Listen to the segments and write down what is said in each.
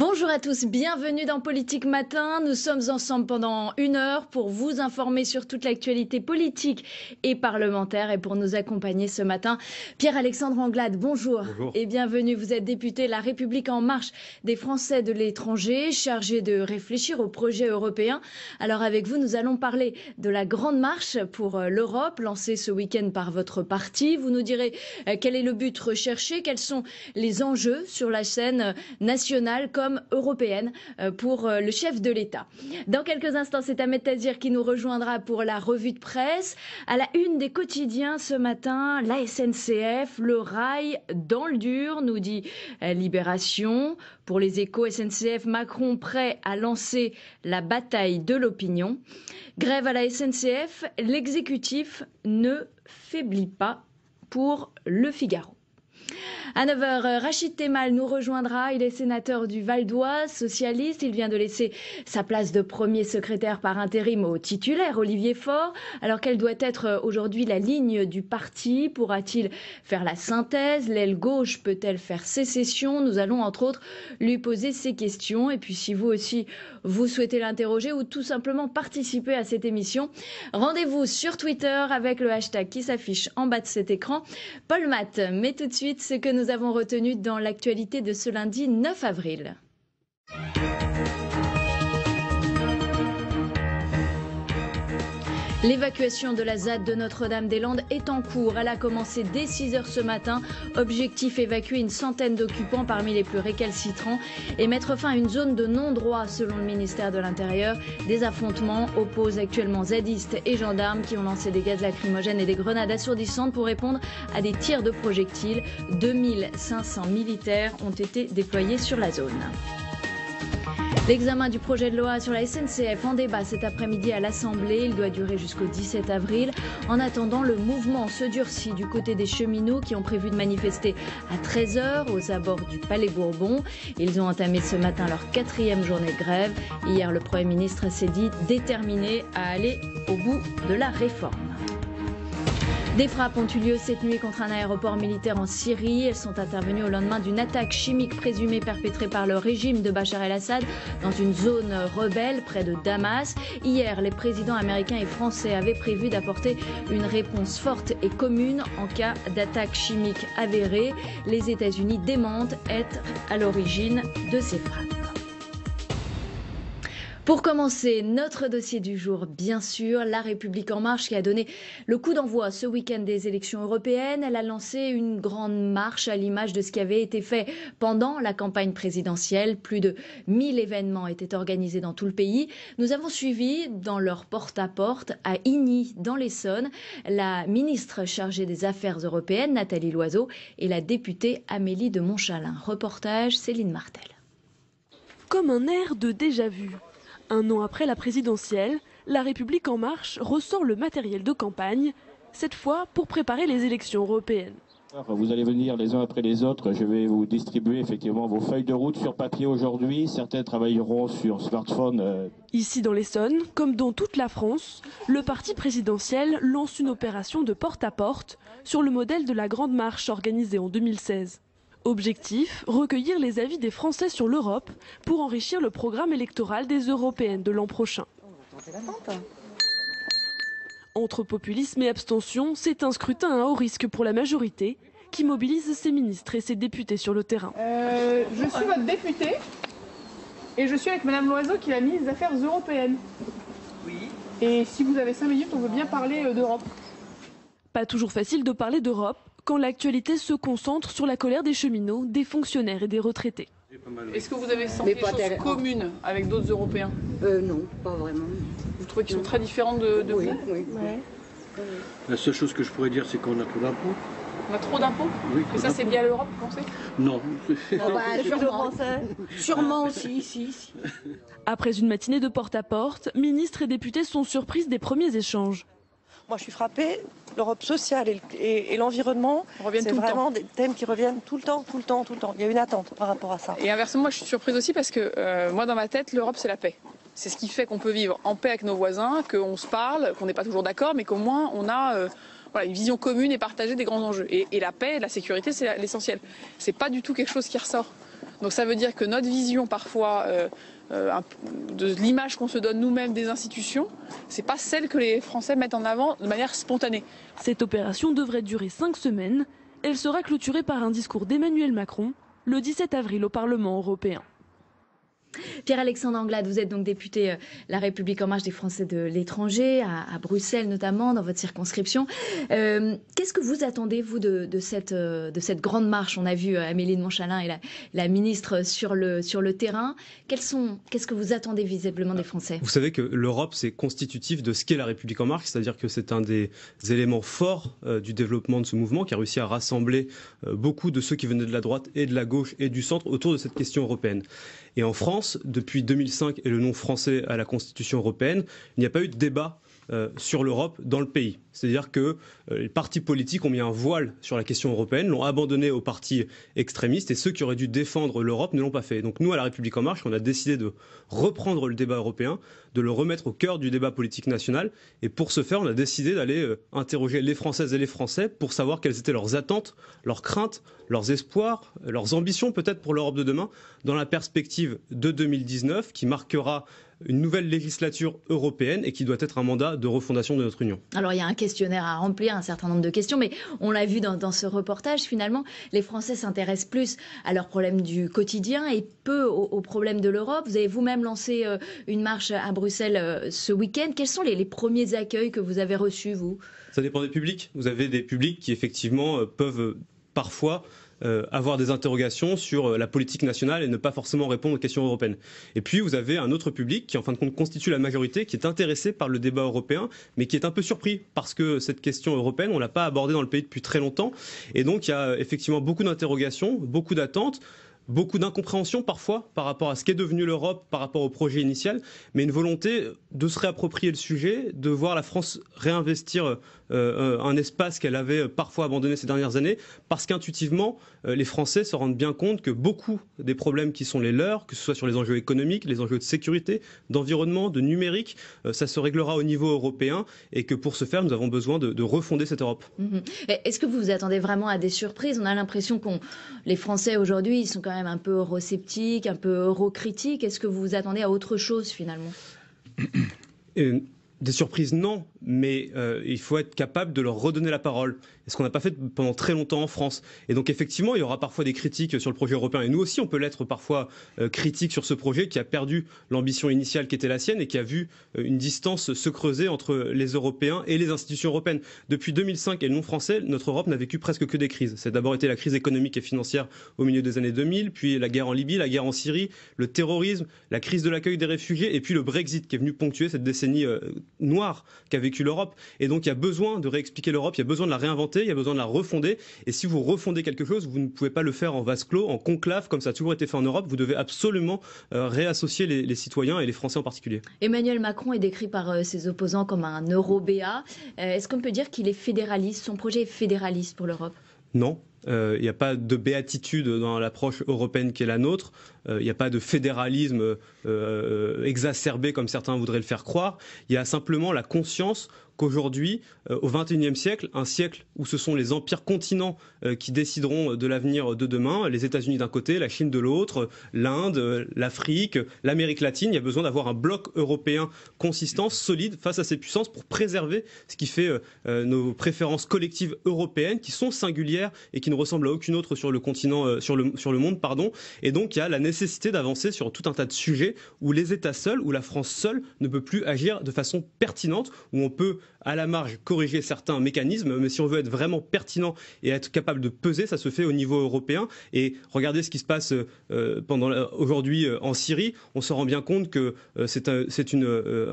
Bon Bonjour à tous, bienvenue dans Politique Matin. Nous sommes ensemble pendant une heure pour vous informer sur toute l'actualité politique et parlementaire et pour nous accompagner ce matin. Pierre-Alexandre Anglade, bonjour. et bienvenue. Vous êtes député La République en marche des Français de l'étranger, chargé de réfléchir au projet européen. Alors avec vous, nous allons parler de la Grande Marche pour euh, l'Europe, lancée ce week-end par votre parti. Vous nous direz euh, quel est le but recherché, quels sont les enjeux sur la scène euh, nationale comme européenne euh, pour euh, le chef de l'État. Dans quelques instants, c'est Ahmed Tazir qui nous rejoindra pour la revue de presse. À la une des quotidiens ce matin, la SNCF, le rail dans le dur, nous dit euh, Libération. Pour les échos, SNCF, Macron prêt à lancer la bataille de l'opinion. Grève à la SNCF, l'exécutif ne faiblit pas pour Le Figaro. À 9h, Rachid Temal nous rejoindra. Il est sénateur du Val d'Oise, socialiste. Il vient de laisser sa place de premier secrétaire par intérim au titulaire, Olivier Faure. Alors, quelle doit être euh, aujourd'hui la ligne du parti Pourra-t-il faire la synthèse L'aile gauche peut-elle faire sécession Nous allons, entre autres, lui poser ces questions. Et puis, si vous aussi, vous souhaitez l'interroger ou tout simplement participer à cette émission, rendez-vous sur Twitter avec le hashtag qui s'affiche en bas de cet écran. Paul Matt, mais tout de suite ce que nous nous avons retenu dans l'actualité de ce lundi 9 avril. L'évacuation de la ZAD de Notre-Dame-des-Landes est en cours. Elle a commencé dès 6 h ce matin. Objectif évacuer une centaine d'occupants parmi les plus récalcitrants et mettre fin à une zone de non-droit, selon le ministère de l'Intérieur. Des affrontements opposent actuellement zadistes et gendarmes qui ont lancé des gaz lacrymogènes et des grenades assourdissantes pour répondre à des tirs de projectiles. 2500 militaires ont été déployés sur la zone. L'examen du projet de loi sur la SNCF en débat cet après-midi à l'Assemblée. Il doit durer jusqu'au 17 avril. En attendant, le mouvement se durcit du côté des cheminots qui ont prévu de manifester à 13h aux abords du Palais Bourbon. Ils ont entamé ce matin leur quatrième journée de grève. Hier, le Premier ministre s'est dit déterminé à aller au bout de la réforme. Des frappes ont eu lieu cette nuit contre un aéroport militaire en Syrie. Elles sont intervenues au lendemain d'une attaque chimique présumée perpétrée par le régime de Bachar el-Assad dans une zone rebelle près de Damas. Hier, les présidents américains et français avaient prévu d'apporter une réponse forte et commune en cas d'attaque chimique avérée. Les États-Unis démentent être à l'origine de ces frappes. Pour commencer, notre dossier du jour, bien sûr, La République en marche qui a donné le coup d'envoi ce week-end des élections européennes. Elle a lancé une grande marche à l'image de ce qui avait été fait pendant la campagne présidentielle. Plus de 1000 événements étaient organisés dans tout le pays. Nous avons suivi dans leur porte-à-porte -à, -porte, Igny, dans l'Essonne, la ministre chargée des Affaires européennes, Nathalie Loiseau, et la députée Amélie de Montchalin. Reportage Céline Martel. Comme un air de déjà-vu. Un an après la présidentielle, La République En Marche ressort le matériel de campagne, cette fois pour préparer les élections européennes. Vous allez venir les uns après les autres. Je vais vous distribuer effectivement vos feuilles de route sur papier aujourd'hui. Certains travailleront sur smartphone. Euh, Ici dans l'Essonne, comme dans toute la France, le parti présidentiel lance une opération de porte à porte sur le modèle de la Grande Marche organisée en 2016. Objectif, recueillir les avis des Français sur l'Europe pour enrichir le programme électoral des européennes de l'an prochain. Entre populisme et abstention, c'est un scrutin à haut risque pour la majorité qui mobilise ses ministres et ses députés sur le terrain. Euh, je suis votre députée et je suis avec Madame Loiseau qui est la ministre des Affaires européennes. Oui. Et si vous avez 5 minutes, on veut bien parler euh, d'Europe. Pas toujours facile de parler d'Europe, quand l'actualité se concentre sur la colère des cheminots, des fonctionnaires et des retraités. Est-ce que vous avez senti des choses communes avec d'autres Européens euh, Non, pas vraiment. Vous trouvez qu'ils sont très différents de, vous oui. La seule chose que je pourrais dire, c'est qu'on a trop d'impôts. On a trop d'impôts oui, Et ça, c'est bien l'Europe, vous pensez Non. Ah bah, sûrement, sûrement aussi, si, si. Après une matinée de porte-à-porte, -porte, ministres et députés sont surpris des premiers échanges. Moi, je suis frappée. L'Europe sociale et, et, l'environnement, c'est vraiment des thèmes qui reviennent tout le temps, tout le temps, tout le temps. Il y a une attente par rapport à ça. Et inversement, moi, je suis surprise aussi parce que euh, moi, dans ma tête, l'Europe, c'est la paix. C'est ce qui fait qu'on peut vivre en paix avec nos voisins, qu'on se parle, qu'on n'est pas toujours d'accord, mais qu'au moins on a euh, une vision commune et partagée des grands enjeux. Et, la paix, la sécurité, c'est l'essentiel. C'est pas du tout quelque chose qui ressort. Donc ça veut dire que notre vision parfois euh, euh, de l'image qu'on se donne nous-mêmes des institutions, c'est pas celle que les Français mettent en avant de manière spontanée. Cette opération devrait durer cinq semaines. Elle sera clôturée par un discours d'Emmanuel Macron le 17 avril au Parlement européen. Pierre-Alexandre Anglade, vous êtes donc député euh, La République en marche des Français de l'étranger, à, Bruxelles notamment, dans votre circonscription. Euh, qu'est-ce que vous attendez, vous, de, cette, euh, de cette grande marche On a vu Amélie de Montchalin et la, ministre sur le, sur le terrain. Qu'est-ce que vous attendez visiblement des ah, Français Vous savez que l'Europe, c'est constitutif de ce qu'est La République en marche, c'est-à-dire que c'est un des éléments forts du développement de ce mouvement qui a réussi à rassembler beaucoup de ceux qui venaient de la droite et de la gauche et du centre autour de cette question européenne. Et en France, depuis 2005 et le nom français à la Constitution européenne, il n'y a pas eu de débat euh, sur l'Europe dans le pays. C'est-à-dire que euh, les partis politiques ont mis un voile sur la question européenne, l'ont abandonné aux partis extrémistes et ceux qui auraient dû défendre l'Europe ne l'ont pas fait. Donc nous, à La République En Marche, on a décidé de reprendre le débat européen, de le remettre au cœur du débat politique national. Et pour ce faire, on a décidé d'aller euh, interroger les Françaises et les Français pour savoir quelles étaient leurs attentes, leurs craintes, leurs espoirs, leurs ambitions peut-être pour l'Europe de demain, dans la perspective de 2019 qui marquera une nouvelle législature européenne et qui doit être un mandat de refondation de notre Union. Alors il y a un questionnaire à remplir, un certain nombre de questions, mais on l'a vu dans, ce reportage, finalement, les Français s'intéressent plus à leurs problèmes du quotidien et peu aux, problèmes de l'Europe. Vous avez vous-même lancé euh, une marche à Bruxelles euh, ce week-end. Quels sont les, les premiers accueils que vous avez reçus, vous Ça dépend des publics. Vous avez des publics qui, effectivement, euh, peuvent parfois euh, avoir des interrogations sur euh, la politique nationale et ne pas forcément répondre aux questions européennes. Et puis vous avez un autre public qui en fin de compte constitue la majorité, qui est intéressé par le débat européen, mais qui est un peu surpris parce que cette question européenne, on l'a pas abordée dans le pays depuis très longtemps. Et donc il y a effectivement beaucoup d'interrogations, beaucoup d'attentes beaucoup d'incompréhension parfois par rapport à ce qu'est devenu l'Europe, par rapport au projet initial, mais une volonté de se réapproprier le sujet, de voir la France réinvestir euh, euh, euh, un espace qu'elle avait euh, parfois abandonné ces dernières années, parce qu'intuitivement, les Français se rendent bien compte que beaucoup des problèmes qui sont les leurs, que ce soit sur les enjeux économiques, les enjeux de sécurité, d'environnement, de numérique, ça se réglera au niveau européen et que pour ce faire, nous avons besoin de, refonder cette Europe. Mhm. Est-ce que vous vous attendez vraiment à des surprises On a l'impression qu'on les Français aujourd'hui, ils sont quand même un peu eurosceptiques, un peu eurocritiques. Est-ce que vous vous attendez à autre chose finalement des surprises, non, mais euh, il faut être capable de leur redonner la parole. ce qu'on n'a pas fait pendant très longtemps en France. Et donc effectivement, il y aura parfois des critiques sur le projet européen. Et nous aussi, on peut l'être parfois euh, critique sur ce projet qui a perdu l'ambition initiale qui était la sienne et qui a vu euh, une distance se creuser entre les Européens et les institutions européennes. Depuis 2005 et le non-français, notre Europe n'a vécu presque que des crises. C'est d'abord été la crise économique et financière au milieu des années 2000, puis la guerre en Libye, la guerre en Syrie, le terrorisme, la crise de l'accueil des réfugiés, et puis le Brexit qui est venu ponctuer cette décennie noir qu'a vécu l'Europe. Et donc, il y a besoin de réexpliquer l'Europe, il y a besoin de la réinventer, il y a besoin de la refonder. Et si vous refondez quelque chose, vous ne pouvez pas le faire en vase clos, en conclave, comme ça a toujours été fait en Europe. Vous devez absolument euh, réassocier les, citoyens et les Français en particulier. Emmanuel Macron est décrit par euh, ses opposants comme un euro-béat. Euh, est-ce qu'on peut dire qu'il est fédéraliste Son projet est fédéraliste pour l'Europe Non, il n'y a pas de béatitude dans l'approche européenne qui est la nôtre. Euh, il n'y a pas de fédéralisme euh, euh, exacerbé comme certains voudraient le faire croire. Il y a simplement la conscience qu'aujourd'hui, au XXIe siècle, un siècle où ce sont les empires continents qui décideront de l'avenir de demain, les États-Unis d'un côté, la Chine de l'autre, l'Inde, l'Afrique, l'Amérique latine, il y a besoin d'avoir un bloc européen consistant, solide face à ces puissances pour préserver ce qui fait nos préférences collectives européennes qui sont singulières et qui ne ressemblent à aucune autre sur le continent, sur le, sur le monde, pardon. Et donc il y a la nécessité d'avancer sur tout un tas de sujets où les États seuls, où la France seule ne peut plus agir de façon pertinente, où on peut à la marge corriger certains mécanismes, mais si on veut être vraiment pertinent et être capable de peser, ça se fait au niveau européen. Et regardez ce qui se passe euh, pendant aujourd'hui euh, en Syrie. On se rend bien compte que euh, c'est un,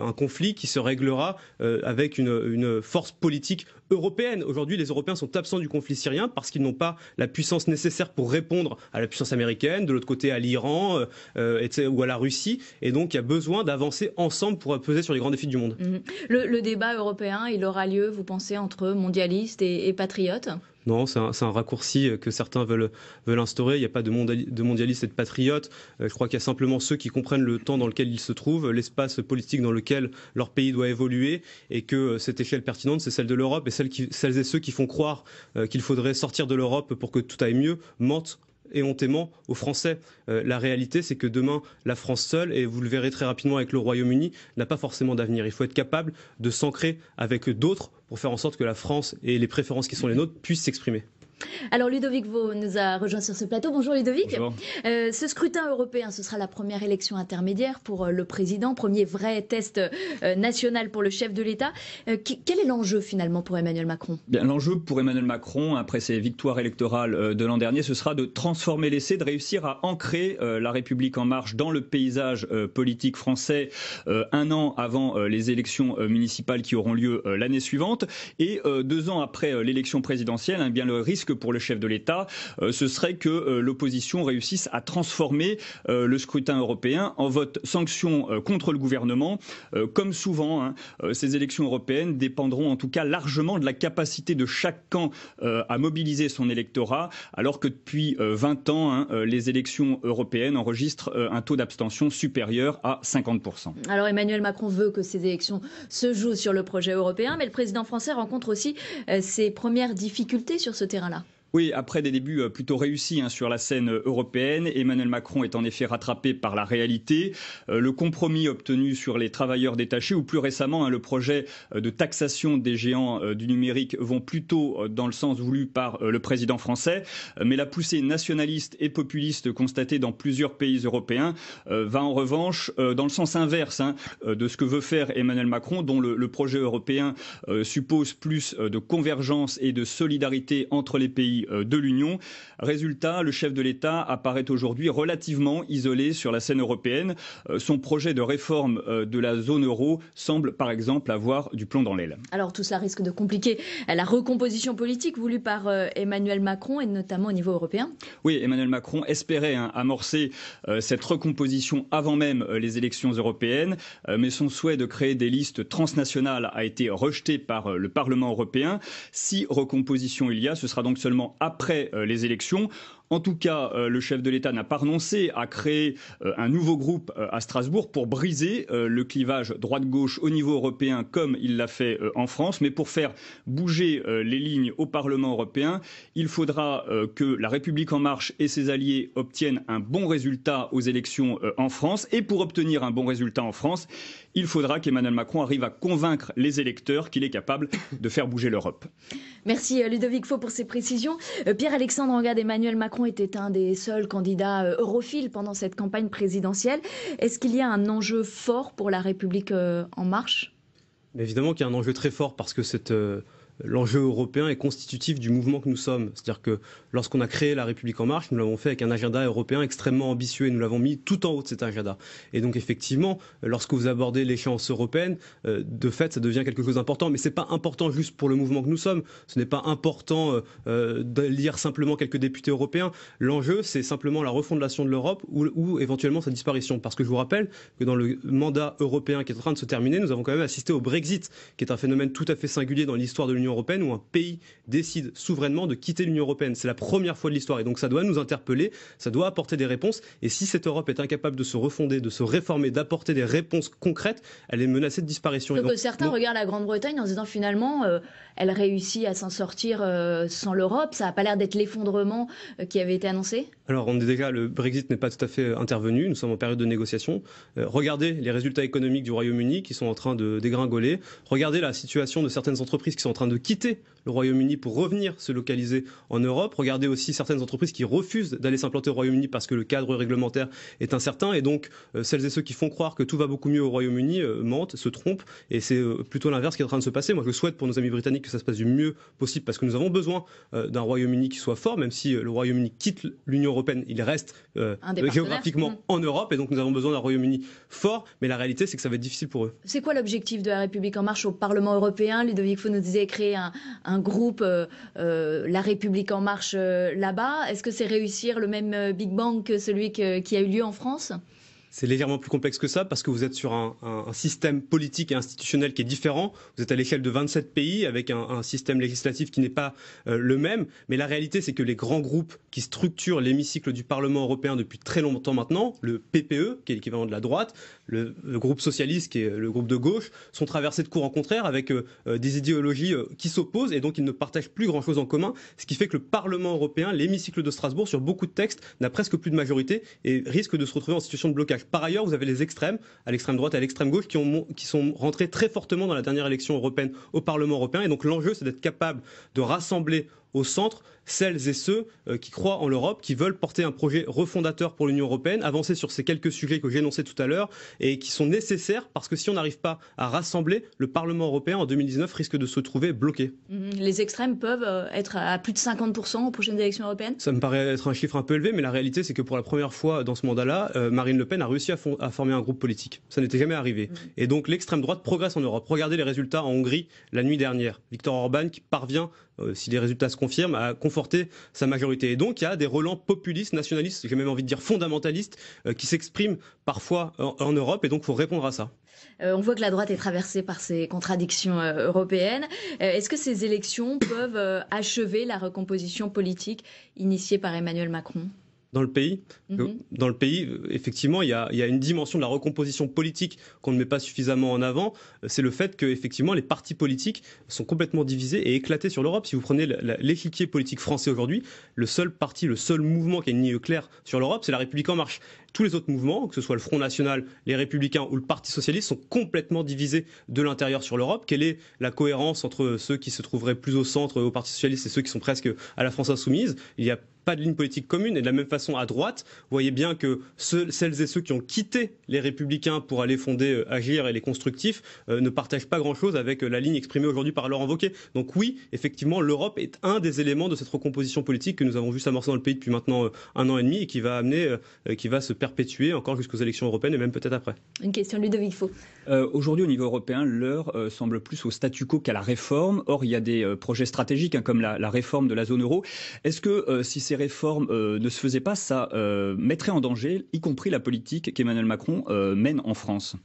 un, conflit qui se réglera avec une, force politique européenne. Aujourd'hui, les Européens sont absents du conflit syrien parce qu'ils n'ont pas la puissance nécessaire pour répondre à la puissance américaine, de l'autre côté à l'Iran ou à la Russie. Et donc, il y a besoin d'avancer ensemble pour peser sur les grands défis du monde. Mmh. le débat européen il aura lieu, vous pensez, entre mondialistes et, patriotes non, c'est un, raccourci euh, que certains veulent, veulent instaurer. Il n'y a pas de, mondialistes et de patriotes. Euh, je crois qu'il y a simplement ceux qui comprennent le temps dans lequel ils se trouvent, l'espace politique dans lequel leur pays doit évoluer, et que euh, cette échelle pertinente, c'est celle de l'Europe. Et celles et ceux qui font croire qu'il faudrait sortir de l'Europe pour que tout aille mieux mentent et éhontément aux Français. Euh, la réalité, c'est que demain, la France seule, et vous le verrez très rapidement avec le Royaume-Uni, n'a pas forcément d'avenir. Il faut être capable de s'ancrer avec d'autres pour faire en sorte que la France et les préférences qui sont les nôtres puissent s'exprimer. Alors Ludovic Vaux nous a rejoint sur ce plateau. Bonjour Ludovic. Euh, ce scrutin européen, ce sera la première élection intermédiaire pour euh, le président, premier vrai test euh, national pour le chef de l'État. quel est l'enjeu finalement pour Emmanuel Macron eh L'enjeu pour Emmanuel Macron, après ses victoires électorales de l'an dernier, ce sera de transformer l'essai, de réussir à ancrer la République en marche dans le paysage politique français un an avant les élections municipales qui auront lieu l'année suivante. Et deux ans après l'élection présidentielle, eh bien, le risque que pour le chef de l'État, euh, ce serait que euh, l'opposition réussisse à transformer euh, le scrutin européen en vote sanction contre le gouvernement. comme souvent, hein, ces élections européennes dépendront en tout cas largement de la capacité de chaque camp à mobiliser son électorat, alors que depuis 20 ans, hein, les élections européennes enregistrent un taux d'abstention supérieur à 50%. Alors Emmanuel Macron veut que ces élections se jouent sur le projet européen, mais le président français rencontre aussi ses premières difficultés sur ce terrain-là. Oui, après des débuts euh, plutôt réussis hein, sur la scène euh, européenne, Emmanuel Macron est en effet rattrapé par la réalité. Euh, le compromis obtenu sur les travailleurs détachés, ou plus récemment hein, le projet de taxation des géants du numérique, vont plutôt dans le sens voulu par le président français. Mais la poussée nationaliste et populiste constatée dans plusieurs pays européens va en revanche dans le sens inverse hein, de ce que veut faire Emmanuel Macron, dont le projet européen suppose plus de convergence et de solidarité entre les pays euh, de l'Union. Résultat, le chef de l'État apparaît aujourd'hui relativement isolé sur la scène européenne. Euh, son projet de réforme euh, de la zone euro semble par exemple avoir du plomb dans l'aile. Alors tout cela risque de compliquer la recomposition politique voulue par Emmanuel Macron et notamment au niveau européen. Oui, Emmanuel Macron espérait hein, amorcer cette recomposition avant même les élections européennes, mais son souhait de créer des listes transnationales a été rejeté par le Parlement européen. Si recomposition il y a, ce sera donc seulement après euh, les élections en tout cas, euh, le chef de l'État n'a pas renoncé à créer euh, un nouveau groupe euh, à Strasbourg pour briser le clivage droite-gauche au niveau européen comme il l'a fait en France. Mais pour faire bouger les lignes au Parlement européen, il faudra que la République en marche et ses alliés obtiennent un bon résultat aux élections en France. Et pour obtenir un bon résultat en France, il faudra qu'Emmanuel Macron arrive à convaincre les électeurs qu'il est capable de faire bouger l'Europe. Merci Ludovic Faux pour ces précisions. Pierre-Alexandre Emmanuel Macron était un des seuls candidats euh, europhiles pendant cette campagne présidentielle. Est-ce qu'il y a un enjeu fort pour la République euh, en marche Évidemment qu'il y a un enjeu très fort parce que cette euh, l'enjeu européen est constitutif du mouvement que nous sommes. C'est-à-dire que Lorsqu'on a créé la République en marche, nous l'avons fait avec un agenda européen extrêmement ambitieux et nous l'avons mis tout en haut de cet agenda. Et donc effectivement, lorsque vous abordez l'échéance européenne, européennes, de fait, ça devient quelque chose d'important. Mais c'est pas important juste pour le mouvement que nous sommes. Ce n'est pas important euh, euh, de lire simplement quelques députés européens. L'enjeu, c'est simplement la refondation de l'Europe ou, ou éventuellement sa disparition. Parce que je vous rappelle que dans le mandat européen qui est en train de se terminer, nous avons quand même assisté au Brexit, qui est un phénomène tout à fait singulier dans l'histoire de l'Union européenne où un pays décide souverainement de quitter l'Union européenne. C'est la première fois de l'histoire. Et donc ça doit nous interpeller, ça doit apporter des réponses. Et si cette Europe est incapable de se refonder, de se réformer, d'apporter des réponses concrètes, elle est menacée de disparition. Donc, certains regardent la Grande-Bretagne en se disant finalement, euh, elle réussit à s'en sortir euh, sans l'Europe. Ça n'a pas l'air d'être l'effondrement euh, qui avait été annoncé. Alors on est déjà, le Brexit n'est pas tout à fait intervenu. Nous sommes en période de négociation. regardez les résultats économiques du Royaume-Uni qui sont en train de dégringoler. Regardez la situation de certaines entreprises qui sont en train de quitter le Royaume-Uni pour revenir se localiser en Europe regardez aussi certaines entreprises qui refusent d'aller s'implanter au Royaume-Uni parce que le cadre réglementaire est incertain. Et donc, euh, celles et ceux qui font croire que tout va beaucoup mieux au Royaume-Uni euh, mentent, se trompent. Et c'est euh, plutôt l'inverse qui est en train de se passer. Moi, je souhaite pour nos amis britanniques que ça se passe du mieux possible parce que nous avons besoin d'un Royaume-Uni qui soit fort, même si le Royaume-Uni quitte l'Union européenne, il reste géographiquement mmh. en Europe. Et donc, nous avons besoin d'un Royaume-Uni fort. Mais la réalité, c'est que ça va être difficile pour eux. C'est quoi l'objectif de la République en marche au Parlement européen Ludovic Faux nous disait créer un, groupe La République en marche euh, là-bas Est-ce que c'est réussir le même euh, Big Bang que celui qui a eu lieu en France c'est légèrement plus complexe que ça parce que vous êtes sur un, système politique et institutionnel qui est différent. Vous êtes à l'échelle de 27 pays avec un, système législatif qui n'est pas euh, le même. Mais la réalité, c'est que les grands groupes qui structurent l'hémicycle du Parlement européen depuis très longtemps maintenant, le PPE, qui est l'équivalent de la droite, le, groupe socialiste, qui est euh, le groupe de gauche, sont traversés de courants contraires avec euh, des idéologies qui s'opposent et donc ils ne partagent plus grand-chose en commun. Ce qui fait que le Parlement européen, l'hémicycle de Strasbourg, sur beaucoup de textes, n'a presque plus de majorité et risque de se retrouver en situation de blocage. Par ailleurs, vous avez les extrêmes, à l'extrême droite et à l'extrême gauche, qui, qui sont rentrés très fortement dans la dernière élection européenne au Parlement européen. Et donc l'enjeu, c'est d'être capable de rassembler au centre celles et ceux euh, qui croient en l'Europe, qui veulent porter un projet refondateur pour l'Union européenne, avancer sur ces quelques sujets que j'ai énoncés tout à l'heure et qui sont nécessaires parce que si on n'arrive pas à rassembler, le Parlement européen en 2019 risque de se trouver bloqué. Mmh. Les extrêmes peuvent euh, être à plus de 50% aux prochaines élections européennes Ça me paraît être un chiffre un peu élevé, mais la réalité c'est que pour la première fois dans ce mandat-là, euh, Marine Le Pen a réussi à, former un groupe politique. Ça n'était jamais arrivé. Mmh. Et donc l'extrême droite progresse en Europe. Regardez les résultats en Hongrie la nuit dernière. Viktor Orban qui parvient, si les résultats se confirment, à sa majorité. Et donc il y a des relents populistes, nationalistes, j'ai même envie de dire fondamentalistes, euh, qui s'expriment parfois en, Europe, et donc il faut répondre à ça. Euh, on voit que la droite est traversée par ces contradictions euh, européennes. Est-ce que ces élections peuvent achever la recomposition politique initiée par Emmanuel Macron dans le pays. Mhm. Euh, dans le pays, euh, effectivement, il y, a, une dimension de la recomposition politique qu'on ne met pas suffisamment en avant. Euh, c'est le fait que, effectivement, les partis politiques sont complètement divisés et éclatés sur l'Europe. Si vous prenez l'échiquier politique français aujourd'hui, le seul parti, le seul mouvement qui a une ligne claire sur l'Europe, c'est La République En Marche. Tous les autres mouvements, que ce soit le Front National, les Républicains ou le Parti Socialiste, sont complètement divisés de l'intérieur sur l'Europe. Quelle est la cohérence entre ceux qui se trouveraient plus au centre au Parti Socialiste et ceux qui sont presque à la France Insoumise Il y pas de ligne politique commune. Et de la même façon, à droite, vous voyez bien que celles et ceux qui ont quitté les Républicains pour aller fonder euh, Agir et les Constructifs euh, ne partagent pas grand-chose avec euh, la ligne exprimée aujourd'hui par Laurent Wauquiez. Donc oui, effectivement, l'Europe est un des éléments de cette recomposition politique que nous avons vu s'amorcer dans le pays depuis maintenant un an et demi et qui va amener, qui va se perpétuer encore jusqu'aux élections européennes et même peut-être après. Une question, de Ludovic Faux. aujourd'hui, au niveau européen, l'heure semble plus au statu quo qu'à la réforme. Or, il y a des projets stratégiques hein, comme la, la, réforme de la zone euro. Est-ce que si c'est réformes euh, ne se faisaient pas, ça euh, mettrait en danger, y compris la politique qu'Emmanuel Macron euh, mène en France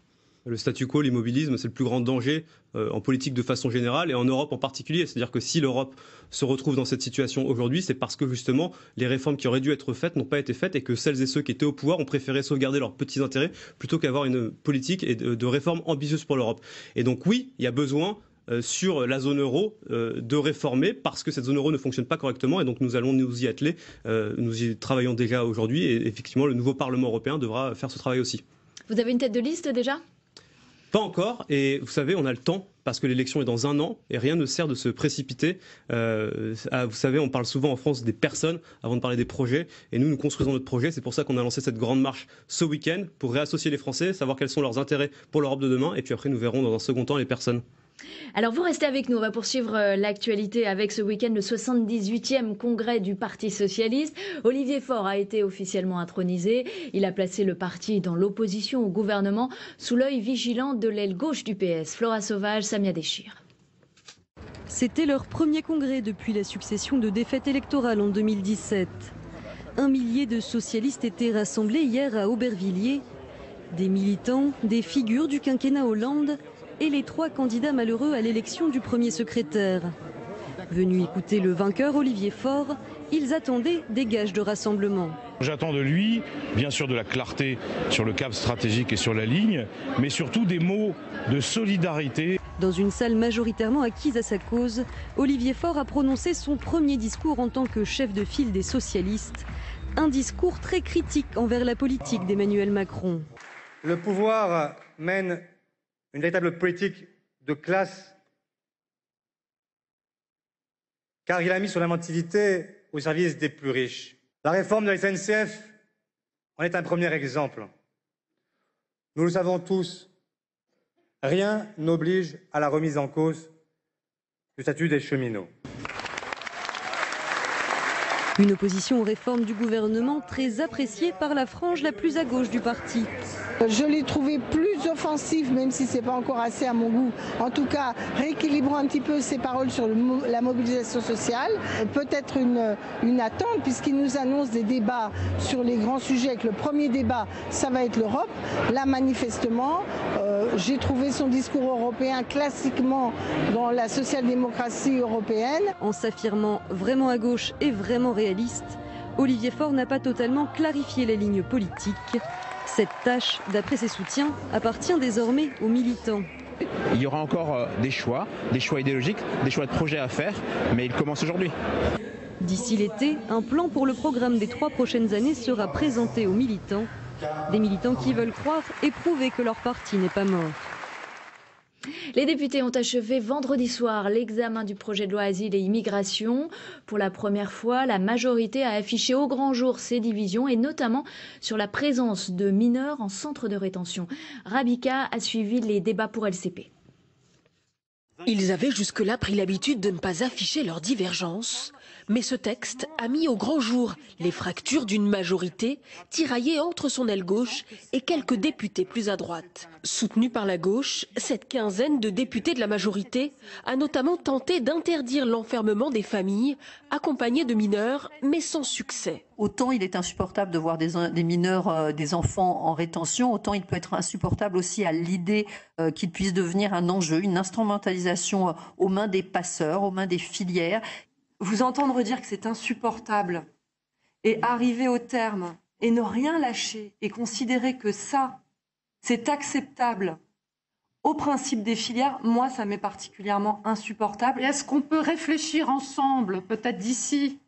le statu quo, l'immobilisme, c'est le plus grand danger en politique de façon générale et en Europe en particulier. C'est-à-dire que si l'Europe se retrouve dans cette situation aujourd'hui, c'est parce que justement les réformes qui auraient dû être faites n'ont pas été faites et que celles et ceux qui étaient au pouvoir ont préféré sauvegarder leurs petits intérêts plutôt qu'avoir une politique et de, de réformes ambitieuses pour l'Europe. Et donc oui, il y a besoin euh, sur la zone euro euh, de réformer parce que cette zone euro ne fonctionne pas correctement et donc nous allons nous y atteler. Euh, nous y travaillons déjà aujourd'hui et effectivement le nouveau Parlement européen devra faire ce travail aussi. Vous avez une tête de liste déjà Pas encore et vous savez on a le temps parce que l'élection est dans un an et rien ne sert de se précipiter. Ah, vous savez, on parle souvent en France des personnes avant de parler des projets et nous, nous construisons notre projet. C'est pour ça qu'on a lancé cette grande marche ce week-end pour réassocier les Français, savoir quels sont leurs intérêts pour l'Europe de demain et puis après, nous verrons dans un second temps les personnes. Alors vous restez avec nous, on va poursuivre euh, l'actualité avec ce week-end le 78e congrès du Parti socialiste. Olivier Faure a été officiellement intronisé. Il a placé le parti dans l'opposition au gouvernement sous l'œil vigilant de l'aile gauche du PS. Flora Sauvage, Samia Deschir. C'était leur premier congrès depuis la succession de défaites électorales en 2017. Un millier de socialistes étaient rassemblés hier à Aubervilliers. Des militants, des figures du quinquennat Hollande et les trois candidats malheureux à l'élection du premier secrétaire. Venus écouter le vainqueur Olivier Faure, ils attendaient des gages de rassemblement. J'attends de lui, bien sûr, de la clarté sur le cap stratégique et sur la ligne, mais surtout des mots de solidarité. Dans une salle majoritairement acquise à sa cause, Olivier Faure a prononcé son premier discours en tant que chef de file des socialistes. Un discours très critique envers la politique d'Emmanuel Macron. Le pouvoir mène une véritable politique de classe, car il a mis son inventivité au service des plus riches. La réforme de la SNCF en est un premier exemple. Nous le savons tous, rien n'oblige à la remise en cause du statut des cheminots. Une opposition aux réformes du gouvernement très appréciée par la frange la plus à gauche du parti. Je l'ai trouvé plus offensif, même si ce n'est pas encore assez à mon goût. En tout cas, rééquilibrant un petit peu ses paroles sur la mobilisation sociale. Peut-être une, une attente, puisqu'il nous annonce des débats sur les grands sujets. Que le premier débat, ça va être l'Europe. Là, manifestement, euh, j'ai trouvé son discours européen classiquement dans la social-démocratie européenne. En s'affirmant vraiment à gauche et vraiment Olivier Faure n'a pas totalement clarifié les lignes politiques. Cette tâche, d'après ses soutiens, appartient désormais aux militants. Il y aura encore euh, des choix, des choix idéologiques, des choix de projets à faire, mais ils commencent aujourd'hui. D'ici l'été, un plan pour le programme des trois prochaines années sera présenté aux militants. Des militants qui veulent croire et prouver que leur parti n'est pas mort. Les députés ont achevé vendredi soir l'examen du projet de loi Asile et Immigration. Pour la première fois, la majorité a affiché au grand jour ses divisions et notamment sur la présence de mineurs en centre de rétention. Rabika a suivi les débats pour LCP. Ils avaient jusque-là pris l'habitude de ne pas afficher leurs divergences. Mais ce texte a mis au grand jour les fractures d'une majorité tiraillée entre son aile gauche et quelques députés plus à droite. Soutenue par la gauche, cette quinzaine de députés de la majorité a notamment tenté d'interdire l'enfermement des familles accompagnées de mineurs, mais sans succès. Autant il est insupportable de voir des, mineurs, euh, des enfants en rétention, autant il peut être insupportable aussi à l'idée qu'ils euh, qu'il puisse devenir un enjeu, une instrumentalisation euh, aux mains des passeurs, aux mains des filières vous entendre dire que c'est insupportable et arriver au terme et ne rien lâcher et considérer que ça, c'est acceptable au principe des filières, moi, ça m'est particulièrement insupportable. Est-ce qu'on peut réfléchir ensemble, peut-être d'ici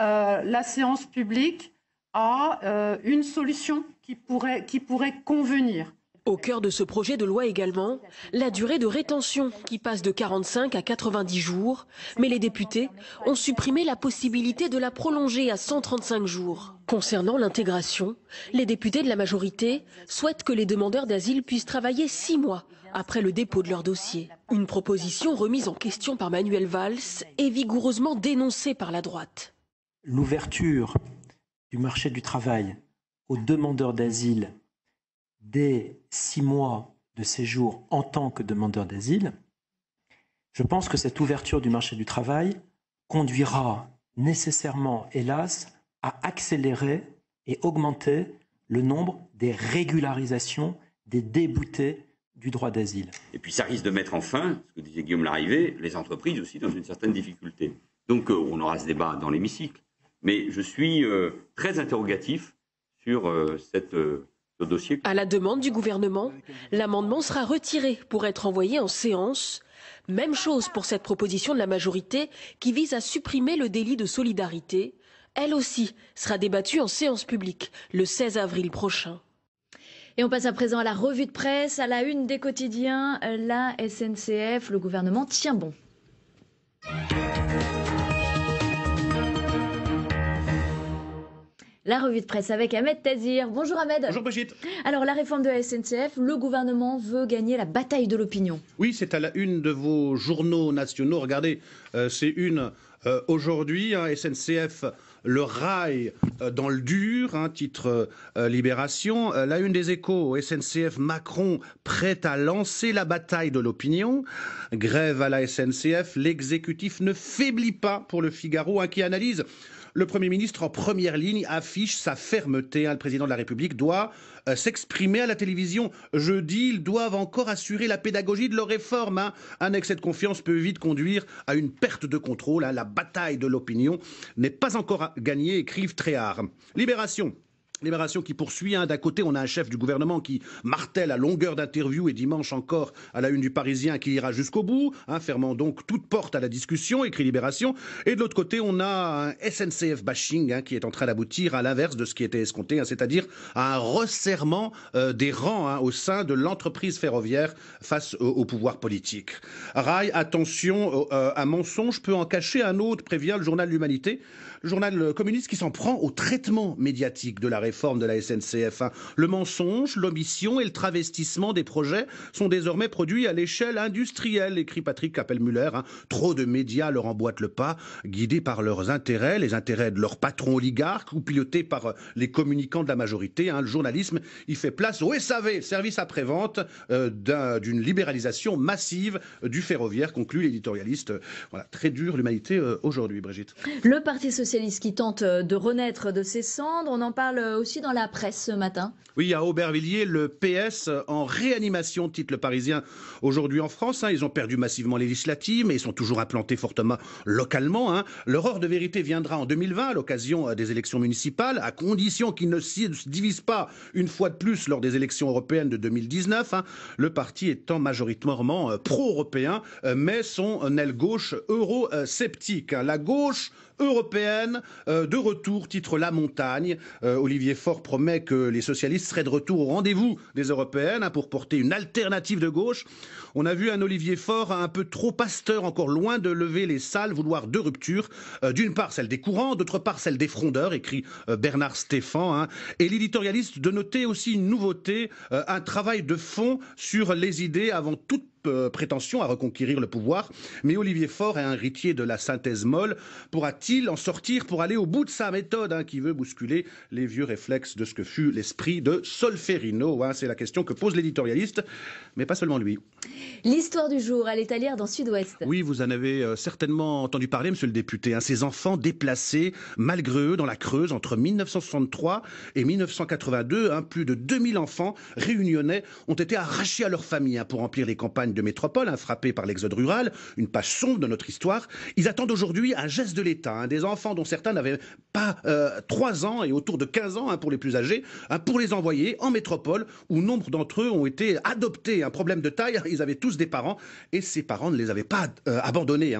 euh, la séance publique, à euh, une solution qui pourrait, qui pourrait convenir au cœur de ce projet de loi également, la durée de rétention qui passe de 45 à 90 jours, mais les députés ont supprimé la possibilité de la prolonger à 135 jours. Concernant l'intégration, les députés de la majorité souhaitent que les demandeurs d'asile puissent travailler six mois après le dépôt de leur dossier. Une proposition remise en question par Manuel Valls et vigoureusement dénoncée par la droite. L'ouverture du marché du travail aux demandeurs d'asile dès six mois de séjour en tant que demandeur d'asile, je pense que cette ouverture du marché du travail conduira nécessairement, hélas, à accélérer et augmenter le nombre des régularisations des déboutés du droit d'asile. Et puis ça risque de mettre enfin, ce que disait Guillaume Larrivé, les entreprises aussi dans une certaine difficulté. Donc euh, on aura ce débat dans l'hémicycle. Mais je suis euh, très interrogatif sur euh, cette... Dossier. À la demande du gouvernement, l'amendement sera retiré pour être envoyé en séance. Même chose pour cette proposition de la majorité qui vise à supprimer le délit de solidarité. Elle aussi sera débattue en séance publique le 16 avril prochain. Et on passe à présent à la revue de presse, à la une des quotidiens, la SNCF, le gouvernement tient bon. La revue de presse avec Ahmed Tazir. Bonjour Ahmed. Bonjour Brigitte. Alors la réforme de la SNCF, le gouvernement veut gagner la bataille de l'opinion. Oui, c'est à la une de vos journaux nationaux. Regardez, euh, c'est une euh, aujourd'hui, hein, SNCF le rail euh, dans le dur, hein, titre Libération. la une des échos, SNCF Macron prêt à lancer la bataille de l'opinion. Grève à la SNCF, l'exécutif ne faiblit pas pour le Figaro, hein, qui analyse le Premier ministre, en première ligne, affiche sa fermeté. Hein, le président de la République doit euh, s'exprimer à la télévision. Jeudi, ils doivent encore assurer la pédagogie de leur réforme. Hein. Un excès de confiance peut vite conduire à une perte de contrôle. Hein. La bataille de l'opinion n'est pas encore gagnée, écrivent Tréhard. Libération. Libération qui poursuit. Hein. D'un côté, on a un chef du gouvernement qui martèle à longueur d'interview et dimanche encore à la une du Parisien qui ira jusqu'au bout, hein, fermant donc toute porte à la discussion, écrit Libération. Et de l'autre côté, on a un SNCF bashing hein, qui est en train d'aboutir à l'inverse de ce qui était escompté, c'est-à-dire à un resserrement euh, des rangs au sein de l'entreprise ferroviaire face au, pouvoir politique. Rail, attention, euh, un mensonge peut en cacher un autre, prévient le journal L'Humanité journal communiste qui s'en prend au traitement médiatique de la réforme de la SNCF. Hein. Le mensonge, l'omission et le travestissement des projets sont désormais produits à l'échelle industrielle, écrit Patrick Kappelmuller. Hein. Trop de médias leur emboîtent le pas, guidés par leurs intérêts, les intérêts de leurs patrons oligarques ou pilotés par euh, les communicants de la majorité. Hein. Le journalisme, il fait place au SAV, service après-vente euh, d'une libéralisation massive euh, du ferroviaire, conclut l'éditorialiste. Voilà, très dur l'humanité aujourd'hui, Brigitte. Le Parti qui tente euh, de renaître de ses cendres. On en parle euh, aussi dans la presse ce matin. Oui, à Aubervilliers, le PS euh, en réanimation, titre le Parisien aujourd'hui en France. Hein. Ils ont perdu massivement les législatives, mais ils sont toujours implantés fortement localement. Hein. Leur de vérité viendra en 2020 à l'occasion des élections municipales, à condition qu'ils ne se divisent pas une fois de plus lors des élections européennes de 2019. Hein. Le parti étant majoritairement pro-européen, mais son aile gauche euro-sceptique. La gauche européenne euh, de retour, titre La Montagne. Euh, Olivier Faure promet que les socialistes seraient de retour au rendez-vous des européennes hein, pour porter une alternative de gauche. On a vu un Olivier Faure un peu trop pasteur, encore loin de lever les salles, vouloir deux ruptures. Euh, d'une part celle des courants, d'autre part celle des frondeurs, écrit Bernard Stéphan. Hein. et l'éditorialiste de noter aussi une nouveauté, un travail de fond sur les idées avant toute euh, prétention à reconquérir le pouvoir, mais Olivier Faure est un héritier de la synthèse molle. Pourra-t-il en sortir pour aller au bout de sa méthode, hein, qui veut bousculer les vieux réflexes de ce que fut l'esprit de Solferino hein? C'est la question que pose l'éditorialiste, mais pas seulement lui. L'histoire du jour, à lire dans Sud-Ouest. Oui, vous en avez euh, certainement entendu parler, monsieur le député. Hein. ces enfants déplacés, malgré eux, dans la Creuse, entre 1963 et 1982, plus de 2000 enfants réunionnais ont été arrachés à leur famille pour remplir les campagnes de métropole, hein, par l'exode rural, une page sombre de notre histoire. Ils attendent aujourd'hui un geste de l'État, hein, des enfants dont certains n'avaient pas 3 euh, ans et autour de 15 ans hein, pour les plus âgés, hein, pour les envoyer en métropole où nombre d'entre eux ont été adoptés. Un problème de taille, ils avaient tous des parents et ces parents ne les avaient pas euh, abandonnés.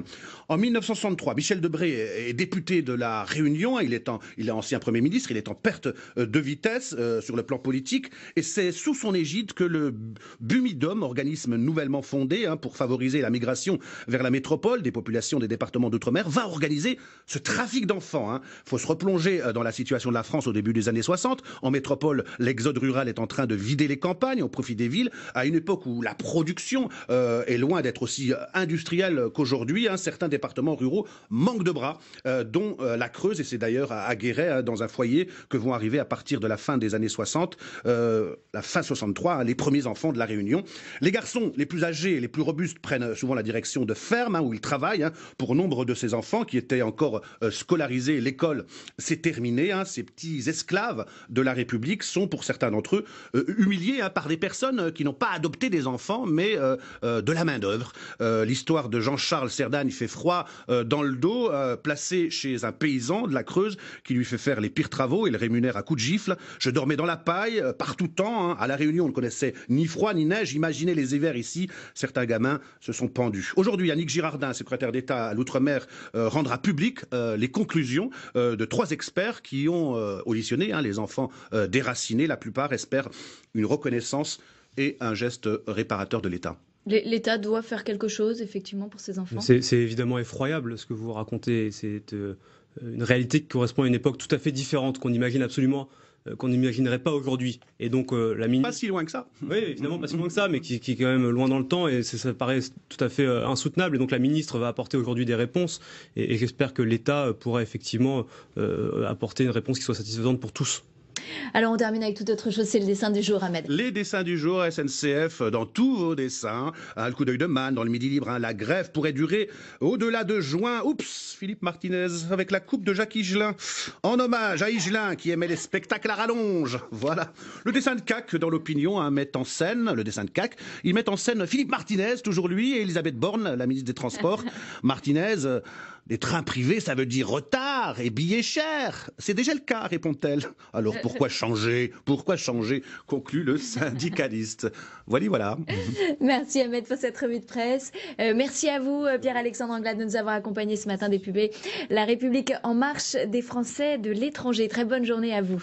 En 1963, Michel Debré est député de la Réunion, il est, en, il est ancien Premier ministre, il est en perte euh, de vitesse sur le plan politique et c'est sous son égide que le Bumidom, organisme nouvellement fondée hein, pour favoriser la migration vers la métropole des populations des départements d'outre-mer, va organiser ce trafic d'enfants. Il hein. faut se replonger euh, dans la situation de la France au début des années 60. En métropole, l'exode rural est en train de vider les campagnes au profit des villes, à une époque où la production euh, est loin d'être aussi euh, industrielle qu'aujourd'hui. Hein. Certains départements ruraux manquent de bras, dont la Creuse, et c'est d'ailleurs à, à Guéret, dans un foyer, que vont arriver à partir de la fin des années 60, la fin 63, les premiers enfants de la Réunion. Les garçons les plus âgés les plus robustes prennent euh, souvent la direction de ferme, hein, où ils travaillent. Hein, pour nombre de ces enfants qui étaient encore euh, scolarisés, l'école s'est terminée. Hein. ces petits esclaves de la République sont, pour certains d'entre eux, euh, humiliés par des personnes qui n'ont pas adopté des enfants, mais de la main-d'œuvre. L'histoire de Jean-Charles Cerdan, il fait froid dans le dos, placé chez un paysan de la Creuse qui lui fait faire les pires travaux et le rémunère à coups de gifle. Je dormais dans la paille, par tout temps. À La Réunion, on ne connaissait ni froid ni neige. Imaginez les hivers ici, certains gamins se sont pendus. Aujourd'hui, Yannick Girardin, secrétaire d'État à l'Outre-mer, euh, rendra public euh, les conclusions euh, de trois experts qui ont auditionné hein, les enfants déracinés. La plupart espèrent une reconnaissance et un geste réparateur de l'État. L'État doit faire quelque chose, effectivement, pour ces enfants. C'est évidemment effroyable ce que vous racontez. C'est une réalité qui correspond à une époque tout à fait différente qu'on imagine absolument euh, qu'on n'imaginerait pas aujourd'hui. Et donc euh, la ministre... Pas si loin que ça. Oui, évidemment pas si loin que ça, mais qui, est quand même loin dans le temps et ça paraît tout à fait euh, insoutenable. Et donc la ministre va apporter aujourd'hui des réponses et j'espère que l'État pourra effectivement apporter une réponse qui soit satisfaisante pour tous. Alors on termine avec toute autre chose, c'est le dessin du jour, Ahmed. Les dessins du jour, SNCF, dans tous vos dessins, ah, le coup d'œil de Man, dans le Midi Libre, hein, la grève pourrait durer au-delà de juin. Oups, Philippe Martinez, avec la coupe de Jacques Higelin, en hommage à Higelin qui aimait les spectacles à rallonge. Voilà. Le dessin de CAC, dans l'opinion, à hein, met en scène, le dessin de CAC, il met en scène Philippe Martinez, toujours lui, et Elisabeth Borne, la ministre des Transports. Martinez, euh, les trains privés, ça veut dire retard et billets chers. C'est déjà le cas, répond-elle. Alors euh, euh, pourquoi changer Pourquoi changer conclut le syndicaliste. Voilà, voilà. Merci Ahmed pour cette revue de presse. Euh, merci à vous, Pierre-Alexandre Anglade, de nous avoir accompagnés ce matin des pubs. La République en marche des Français de l'étranger. Très bonne journée à vous.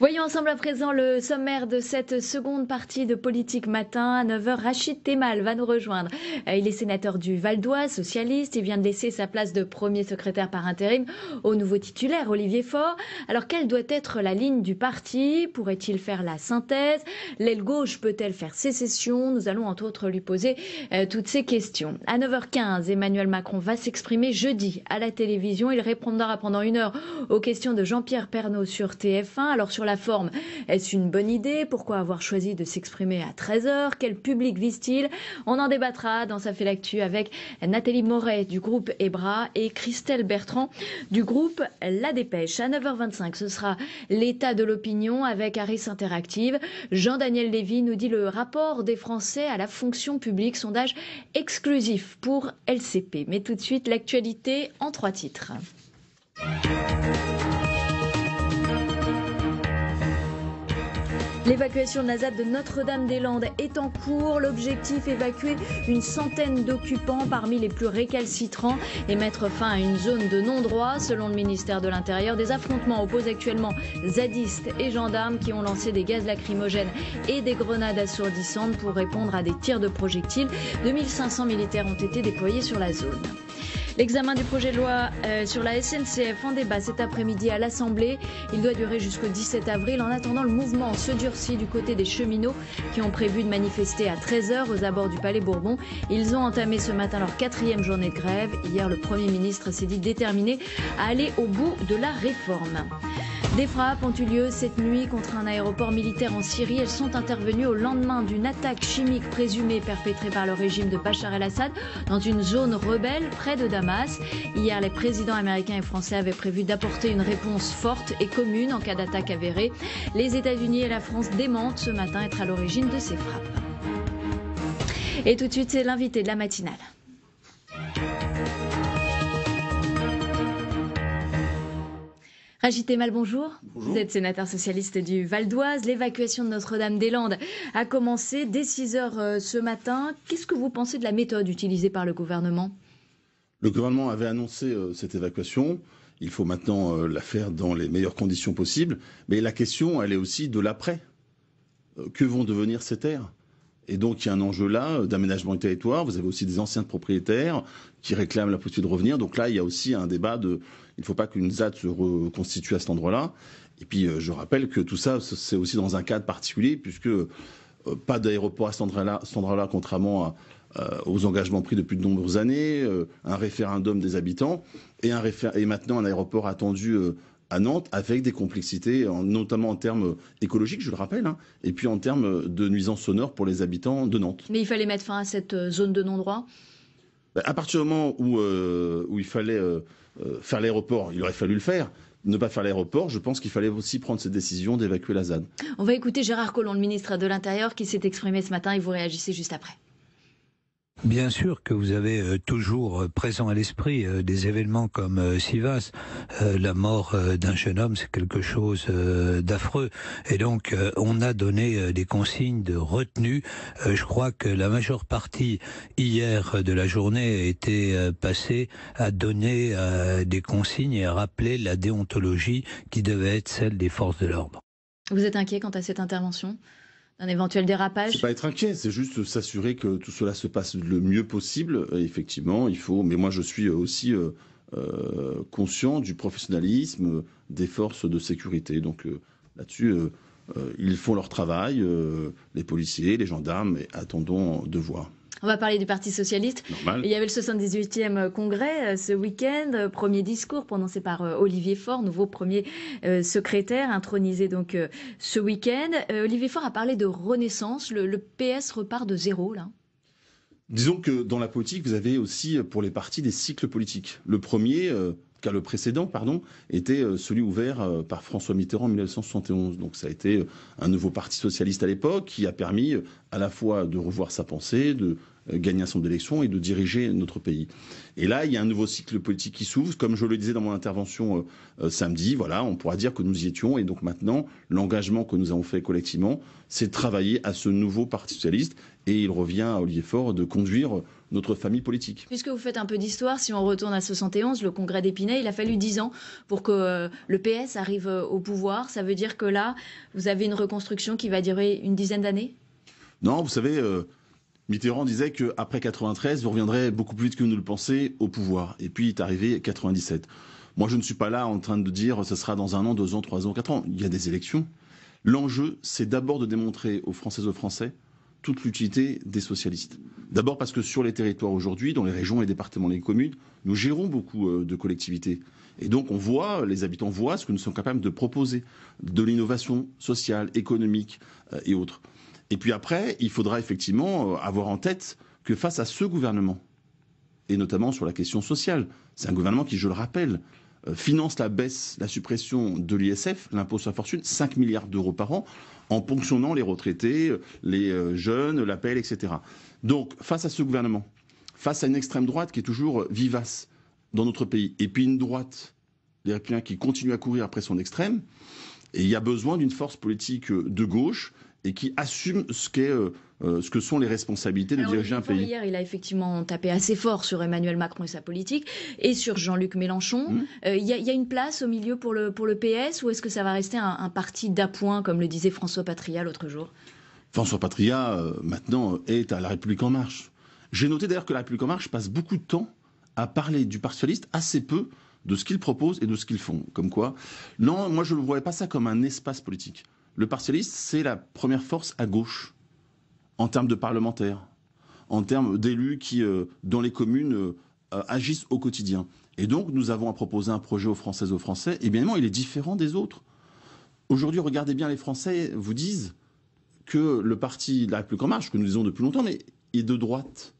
Voyons ensemble à présent le sommaire de cette seconde partie de Politique Matin. À 9h, Rachid Temal va nous rejoindre. Euh, il est sénateur du Val d'Oise, socialiste. Il vient de laisser sa place de premier secrétaire par intérim au nouveau titulaire, Olivier Faure. Alors, quelle doit être la ligne du parti Pourrait-il faire la synthèse L'aile gauche peut-elle faire sécession Nous allons entre autres lui poser euh, toutes ces questions. À 9h15, Emmanuel Macron va s'exprimer jeudi à la télévision. Il répondra pendant une heure aux questions de Jean-Pierre Pernaud sur TF1. Alors, sur la forme. Est-ce une bonne idée Pourquoi avoir choisi de s'exprimer à 13h Quel public vise-t-il On en débattra dans Ça fait l'actu avec Nathalie Moret du groupe EBRA et Christelle Bertrand du groupe La Dépêche. À 9h25, ce sera l'état de l'opinion avec Harris Interactive. Jean-Daniel Lévy nous dit le rapport des Français à la fonction publique, sondage exclusif pour LCP. Mais tout de suite, l'actualité en trois titres. L'évacuation de la ZAD de Notre-Dame-des-Landes est en cours. L'objectif, évacuer une centaine d'occupants parmi les plus récalcitrants et mettre fin à une zone de non-droit. Selon le ministère de l'Intérieur, des affrontements opposent actuellement zadistes et gendarmes qui ont lancé des gaz lacrymogènes et des grenades assourdissantes pour répondre à des tirs de projectiles. 2500 militaires ont été déployés sur la zone. L'examen du projet de loi euh, sur la SNCF en débat cet après-midi à l'Assemblée. Il doit durer jusqu'au 17 avril. En attendant, le mouvement se durcit du côté des cheminots qui ont prévu de manifester à 13h aux abords du Palais Bourbon. Ils ont entamé ce matin leur quatrième journée de grève. Hier, le Premier ministre s'est dit déterminé à aller au bout de la réforme. Des frappes ont eu lieu cette nuit contre un aéroport militaire en Syrie. Elles sont intervenues au lendemain d'une attaque chimique présumée perpétrée par le régime de Bachar el-Assad dans une zone rebelle près de Damas. Hier, les présidents américains et français avaient prévu d'apporter une réponse forte et commune en cas d'attaque avérée. Les États-Unis et la France démentent ce matin être à l'origine de ces frappes. Et tout de suite, c'est l'invité de la matinale. Agité Mal, bonjour. Vous êtes sénateur socialiste du Val d'Oise. L'évacuation de Notre-Dame-des-Landes a commencé dès 6 h euh, ce matin. Qu'est-ce que vous pensez de la méthode utilisée par le gouvernement Le gouvernement avait annoncé euh, cette évacuation. Il faut maintenant euh, la faire dans les meilleures conditions possibles. Mais la question, elle est aussi de l'après. Que vont devenir ces terres et donc, il y a un enjeu là d'aménagement du territoire. Vous avez aussi des anciens propriétaires qui réclament la possibilité de revenir. Donc là, il y a aussi un débat de, il ne faut pas qu'une ZAD se reconstitue à cet endroit-là. Et puis, euh, je rappelle que tout ça, c'est aussi dans un cadre particulier, puisque euh, pas d'aéroport à cet endroit-là, contrairement euh, aux engagements pris depuis de nombreuses années, un référendum des habitants et, maintenant un aéroport attendu à Nantes avec des complexités, notamment en termes écologiques, je le rappelle, hein, et puis en termes de nuisances sonores pour les habitants de Nantes. Mais il fallait mettre fin à cette zone de non-droit bah, à partir du moment où, euh, il fallait euh, euh, faire l'aéroport, il aurait fallu le faire. Ne pas faire l'aéroport, je pense qu'il fallait aussi prendre cette décision d'évacuer la ZAD. On va écouter Gérard Collomb, le ministre de l'Intérieur, qui s'est exprimé ce matin et vous réagissez juste après. Bien sûr que vous avez euh, toujours euh, présent à l'esprit euh, des événements comme Sivas. La mort d'un jeune homme, c'est quelque chose d'affreux. Et donc, on a donné des consignes de retenue. Je crois que la majeure partie hier de la journée a été passée à donner des consignes et à rappeler la déontologie qui devait être celle des forces de l'ordre. Vous êtes inquiet quant à cette intervention un éventuel dérapage pas être inquiet, c'est juste s'assurer que tout cela se passe le mieux possible. effectivement, il faut. Mais moi, je suis aussi euh, euh, conscient du professionnalisme des forces de sécurité. Donc euh, là-dessus, ils font leur travail, les policiers, les gendarmes. Et attendons de voir. On va parler du Parti socialiste. Il y avait le 78e congrès euh, ce week-end, euh, premier discours prononcé par euh, Olivier Faure, nouveau premier secrétaire, intronisé donc ce week-end. Olivier Faure a parlé de renaissance. Le, PS repart de zéro là. Disons que dans la politique, vous avez aussi pour les partis des cycles politiques. Le premier, car le précédent, pardon, était celui ouvert par François Mitterrand en 1971. Donc ça a été un nouveau parti socialiste à l'époque qui a permis à la fois de revoir sa pensée, de euh, gagner un élection d'élection et de diriger notre pays. Et là, il y a un nouveau cycle politique qui s'ouvre. Comme je le disais dans mon intervention euh, euh, samedi, voilà, on pourra dire que nous y étions. Et donc maintenant, l'engagement que nous avons fait collectivement, c'est de travailler à ce nouveau Parti socialiste. Et il revient à Olivier Faure de conduire notre famille politique. Puisque vous faites un peu d'histoire, si on retourne à 71, le congrès d'Épinay, il a fallu 10 ans pour que le PS arrive au pouvoir. Ça veut dire que là, vous avez une reconstruction qui va durer une dizaine d'années Non, vous savez, Mitterrand disait qu'après 93, vous reviendrez beaucoup plus vite que nous le pensez au pouvoir. Et puis, il est arrivé 1997. Moi, je ne suis pas là en train de dire ce sera dans un an, deux ans, trois ans, quatre ans. Il y a des élections. L'enjeu, c'est d'abord de démontrer aux Françaises et aux Français toute l'utilité des socialistes. D'abord parce que sur les territoires aujourd'hui, dans les régions, les départements, les communes, nous gérons beaucoup euh, de collectivités. Et donc on voit, les habitants voient ce que nous sommes capables de proposer, de l'innovation sociale, économique euh, et autres. Et puis après, il faudra effectivement euh, avoir en tête que face à ce gouvernement, et notamment sur la question sociale, c'est un gouvernement qui, je le rappelle, euh, finance la baisse, la suppression de l'ISF, l'impôt sur la fortune, 5 milliards d'euros par an, en ponctionnant les retraités, euh, les jeunes, l'appel, etc. Donc, face à ce gouvernement, face à une extrême droite qui est toujours vivace dans notre pays, et puis une droite, les républicains qui continue à courir après son extrême, et il y a besoin d'une force politique de gauche et qui assume euh, euh, ce que sont les responsabilités de diriger un pays. Hier, il a effectivement tapé assez fort sur Emmanuel Macron et sa politique, et sur Jean-Luc Mélenchon. Mmh. Euh, il y, a une place au milieu pour le, pour PS, ou est-ce que ça va rester un, parti d'appoint, comme le disait François Patria l'autre jour François Patria, maintenant, est à La République En Marche. J'ai noté d'ailleurs que La République En Marche passe beaucoup de temps à parler du partialiste, assez peu de ce qu'il propose et de ce qu'ils font. Comme quoi, non, moi je ne voyais pas ça comme un espace politique. Le partialiste, c'est la première force à gauche, en termes de parlementaires, en termes d'élus qui, euh, dans les communes, euh, euh, agissent au quotidien. Et donc, nous avons à proposer un projet aux Françaises, aux Français, et bien évidemment, il est différent des autres. Aujourd'hui, regardez bien, les Français vous disent que le parti La République En Marche, que nous disons depuis longtemps, mais est de droite.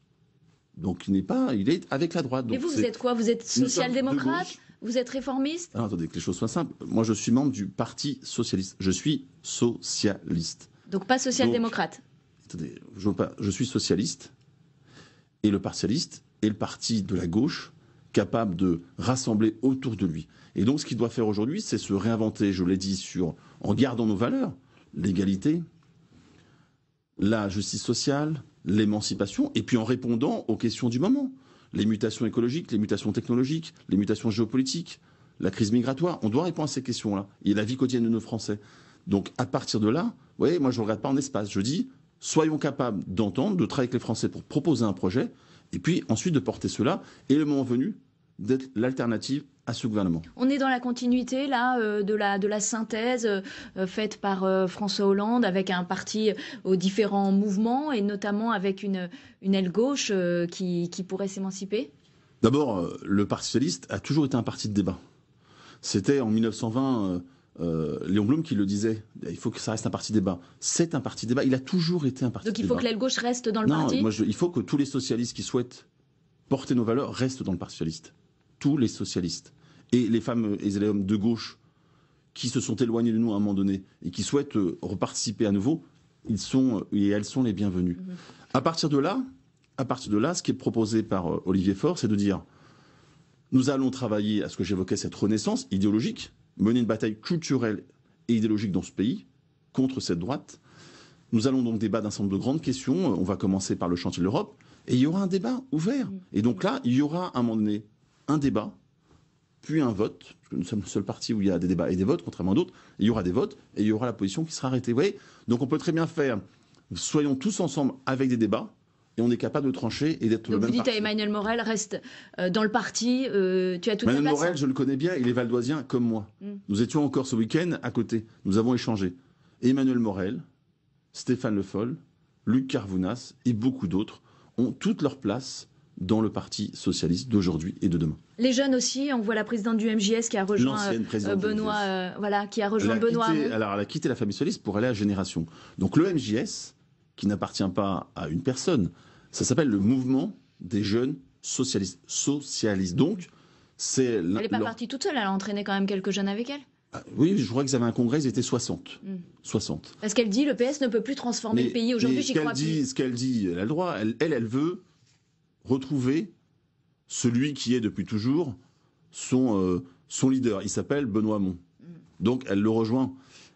Donc il n'est pas, il est avec la droite. Et vous, vous êtes quoi Vous êtes social-démocrate Vous êtes réformiste Alors attendez, que les choses soient simples. Moi, je suis membre du Parti socialiste. Je suis socialiste. Donc pas social-démocrate Attendez, je, veux pas, je suis socialiste. Et le partialiste est le parti de la gauche capable de rassembler autour de lui. Et donc ce qu'il doit faire aujourd'hui, c'est se réinventer, je l'ai dit, sur, en gardant nos valeurs, l'égalité, la justice sociale, l'émancipation, et puis en répondant aux questions du moment. Les mutations écologiques, les mutations technologiques, les mutations géopolitiques, la crise migratoire. On doit répondre à ces questions-là. Et la vie quotidienne de nos Français. Donc à partir de là, vous voyez, moi je ne regarde pas en espace. Je dis, soyons capables d'entendre, de travailler avec les Français pour proposer un projet, et puis ensuite de porter cela, et le moment venu, d'être l'alternative gouvernement. On est dans la continuité là euh, de la de la synthèse euh, faite par euh, François Hollande avec un parti aux différents mouvements et notamment avec une une aile gauche qui, pourrait s'émanciper. D'abord, le Parti socialiste a toujours été un parti de débat. C'était en 1920 Léon Blum qui le disait, il faut que ça reste un parti de débat. C'est un parti de débat, il a toujours été un parti débat. Donc il faut que l'aile gauche reste dans le non, parti moi Il faut que tous les socialistes qui souhaitent porter nos valeurs restent dans le Parti socialiste. Tous les socialistes et les femmes et les hommes de gauche qui se sont éloignés de nous à un moment donné et qui souhaitent euh, reparticiper à nouveau, ils sont euh, et elles sont les bienvenues. Mm-hmm. À partir de là, à partir de là, ce qui est proposé par euh, Olivier Faure, c'est de dire nous allons travailler à ce que j'évoquais cette renaissance idéologique, mener une bataille culturelle et idéologique dans ce pays contre cette droite. Nous allons donc débattre d'un certain nombre de grandes questions. On va commencer par le chantier de l'Europe et il y aura un débat ouvert. Mm. Et donc là, il y aura à un moment donné un débat puis un vote. Parce que nous sommes le seul parti où il y a des débats et des votes, contrairement à d'autres. Il y aura des votes et il y aura la position qui sera arrêtée. Vous voyez Donc on peut très bien faire, soyons tous ensemble avec des débats, et on est capable de trancher et d'être le même. Vous dites à Emmanuel Morel, reste euh, dans le parti, euh, tu as toute Emmanuel Morel, je le connais bien, il est valdoisien comme moi. Hmm. Nous étions encore ce week-end à côté, nous avons échangé. Emmanuel Morel, Stéphane Le Foll, Luc Carvounas et beaucoup d'autres ont toute leur place dans le Parti socialiste d'aujourd'hui et de demain. Les jeunes aussi, on voit la présidente du MJS qui a rejoint euh, euh, Benoît, euh, voilà, qui a rejoint elle a Benoît. Quitté, alors, elle a quitté la famille socialiste pour aller à Génération. Donc le MJS, qui n'appartient pas à une personne, ça s'appelle le mouvement des jeunes socialistes. Socialistes. Donc, c'est. Elle n'est pas partie toute seule, elle a entraîné quand même quelques jeunes avec elle. Ah, oui, je crois qu'ils avaient un congrès, ils étaient 60. 60. Hmm. Parce qu'elle dit, le PS ne peut plus transformer le pays aujourd'hui, j'y crois dit, Ce qu'elle dit, elle a le droit. Elle, elle, elle veut retrouver celui qui est depuis toujours son, euh, leader. Il s'appelle Benoît Hamon. Mm. Donc elle le rejoint.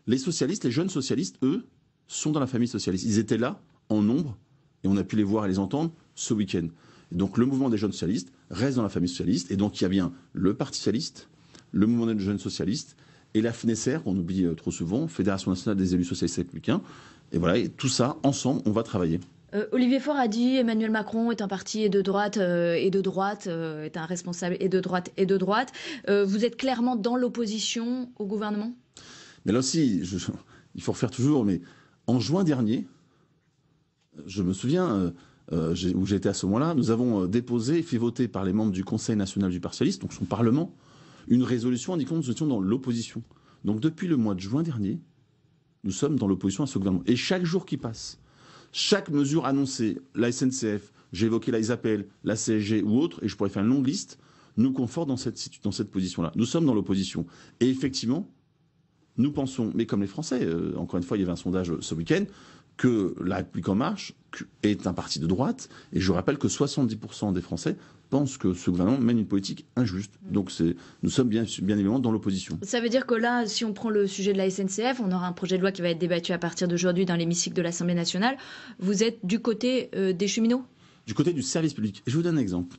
Les socialistes, les jeunes socialistes, eux, sont dans la famille socialiste. Ils étaient là, en nombre, et on a pu les voir et les entendre ce week-end. Donc le mouvement des jeunes socialistes reste dans la famille socialiste, et donc il y a bien le Parti socialiste, le mouvement des jeunes socialistes, et la FNSR, qu'on oublie euh, trop souvent, Fédération nationale des élus socialistes républicains. Et voilà, tout ça, ensemble, on va travailler. Euh, Olivier Faure a dit Emmanuel Macron est un parti et de droite euh, et de droite euh, est un responsable et de droite et de droite. vous êtes clairement dans l'opposition au gouvernement. Mais là aussi, il faut refaire toujours. Mais en juin dernier, je me souviens où j'étais à ce moment-là, nous avons déposé et fait voter par les membres du Conseil national du partialiste, donc son parlement, une résolution indiquant que nous étions dans l'opposition. Donc depuis le mois de juin dernier, nous sommes dans l'opposition à ce gouvernement. Et chaque jour qui passe chaque mesure annoncée, la SNCF, j'ai évoqué la ISAPEL, la CSG ou autre, et je pourrais faire une longue liste, nous conforte dans cette, position-là. Nous sommes dans l'opposition. Et effectivement, nous pensons, mais comme les Français, euh, encore une fois, il y avait un sondage ce week-end, que La République En Marche est un parti de droite, et je rappelle que 70% des Français pensent que ce gouvernement mène une politique injuste. Donc nous sommes bien, bien évidemment dans l'opposition. Ça veut dire que là, si on prend le sujet de la SNCF, on aura un projet de loi qui va être débattu à partir d'aujourd'hui dans l'hémicycle de l'Assemblée nationale. Vous êtes du côté euh, des cheminots Du côté du service public. je vous donne un exemple.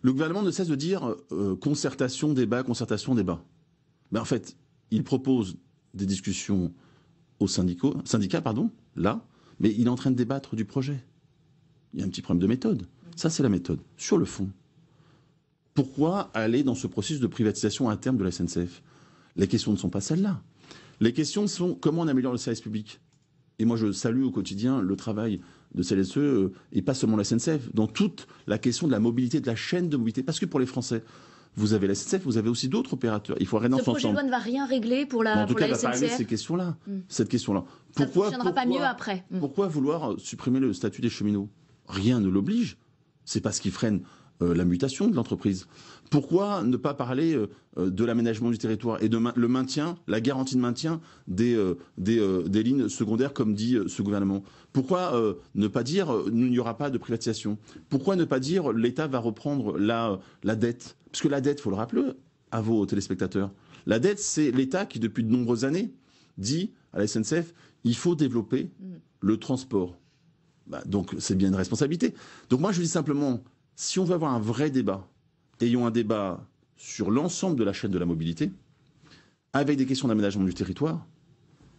Le gouvernement ne cesse de dire euh, concertation, débat, concertation, débat. Mais en fait, il propose des discussions aux syndicats, syndicats pardon, là, mais il est en train de débattre du projet. Il y a un petit problème de méthode. Ça, c'est la méthode. Sur le fond, pourquoi aller dans ce processus de privatisation à terme de la SNCF Les questions ne sont pas celles-là. Les questions sont comment on améliore le service public. Et moi, je salue au quotidien le travail de CLSE euh, et pas seulement la SNCF, dans toute la question de la mobilité, de la chaîne de mobilité. Parce que pour les Français, vous avez la SNCF, vous avez aussi d'autres opérateurs. Il faut rien ensemble. Ce projet de loi ne va rien régler pour la, en cas, SNCF. ces questions-là. Hmm. Cette question-là. Pourquoi, après. Hmm. Pourquoi vouloir supprimer le statut des cheminots Rien ne l'oblige. C'est ce qui freine euh, la mutation de l'entreprise. Pourquoi ne pas parler euh, euh, de l'aménagement du territoire et de le maintien, la garantie de maintien des, euh, des, lignes secondaires, comme dit ce gouvernement Pourquoi ne pas dire qu'il n'y aura pas de privatisation Pourquoi ne pas dire l'État va reprendre la, la dette Parce que la dette, il faut le rappeler à vos téléspectateurs, la dette, c'est l'État qui, depuis de nombreuses années, dit à la SNCF, il faut développer mm. le transport. Bah, donc c'est bien une responsabilité. Donc moi, je dis simplement, si on veut avoir un vrai débat, ayons un débat sur l'ensemble de la chaîne de la mobilité, avec des questions d'aménagement du territoire.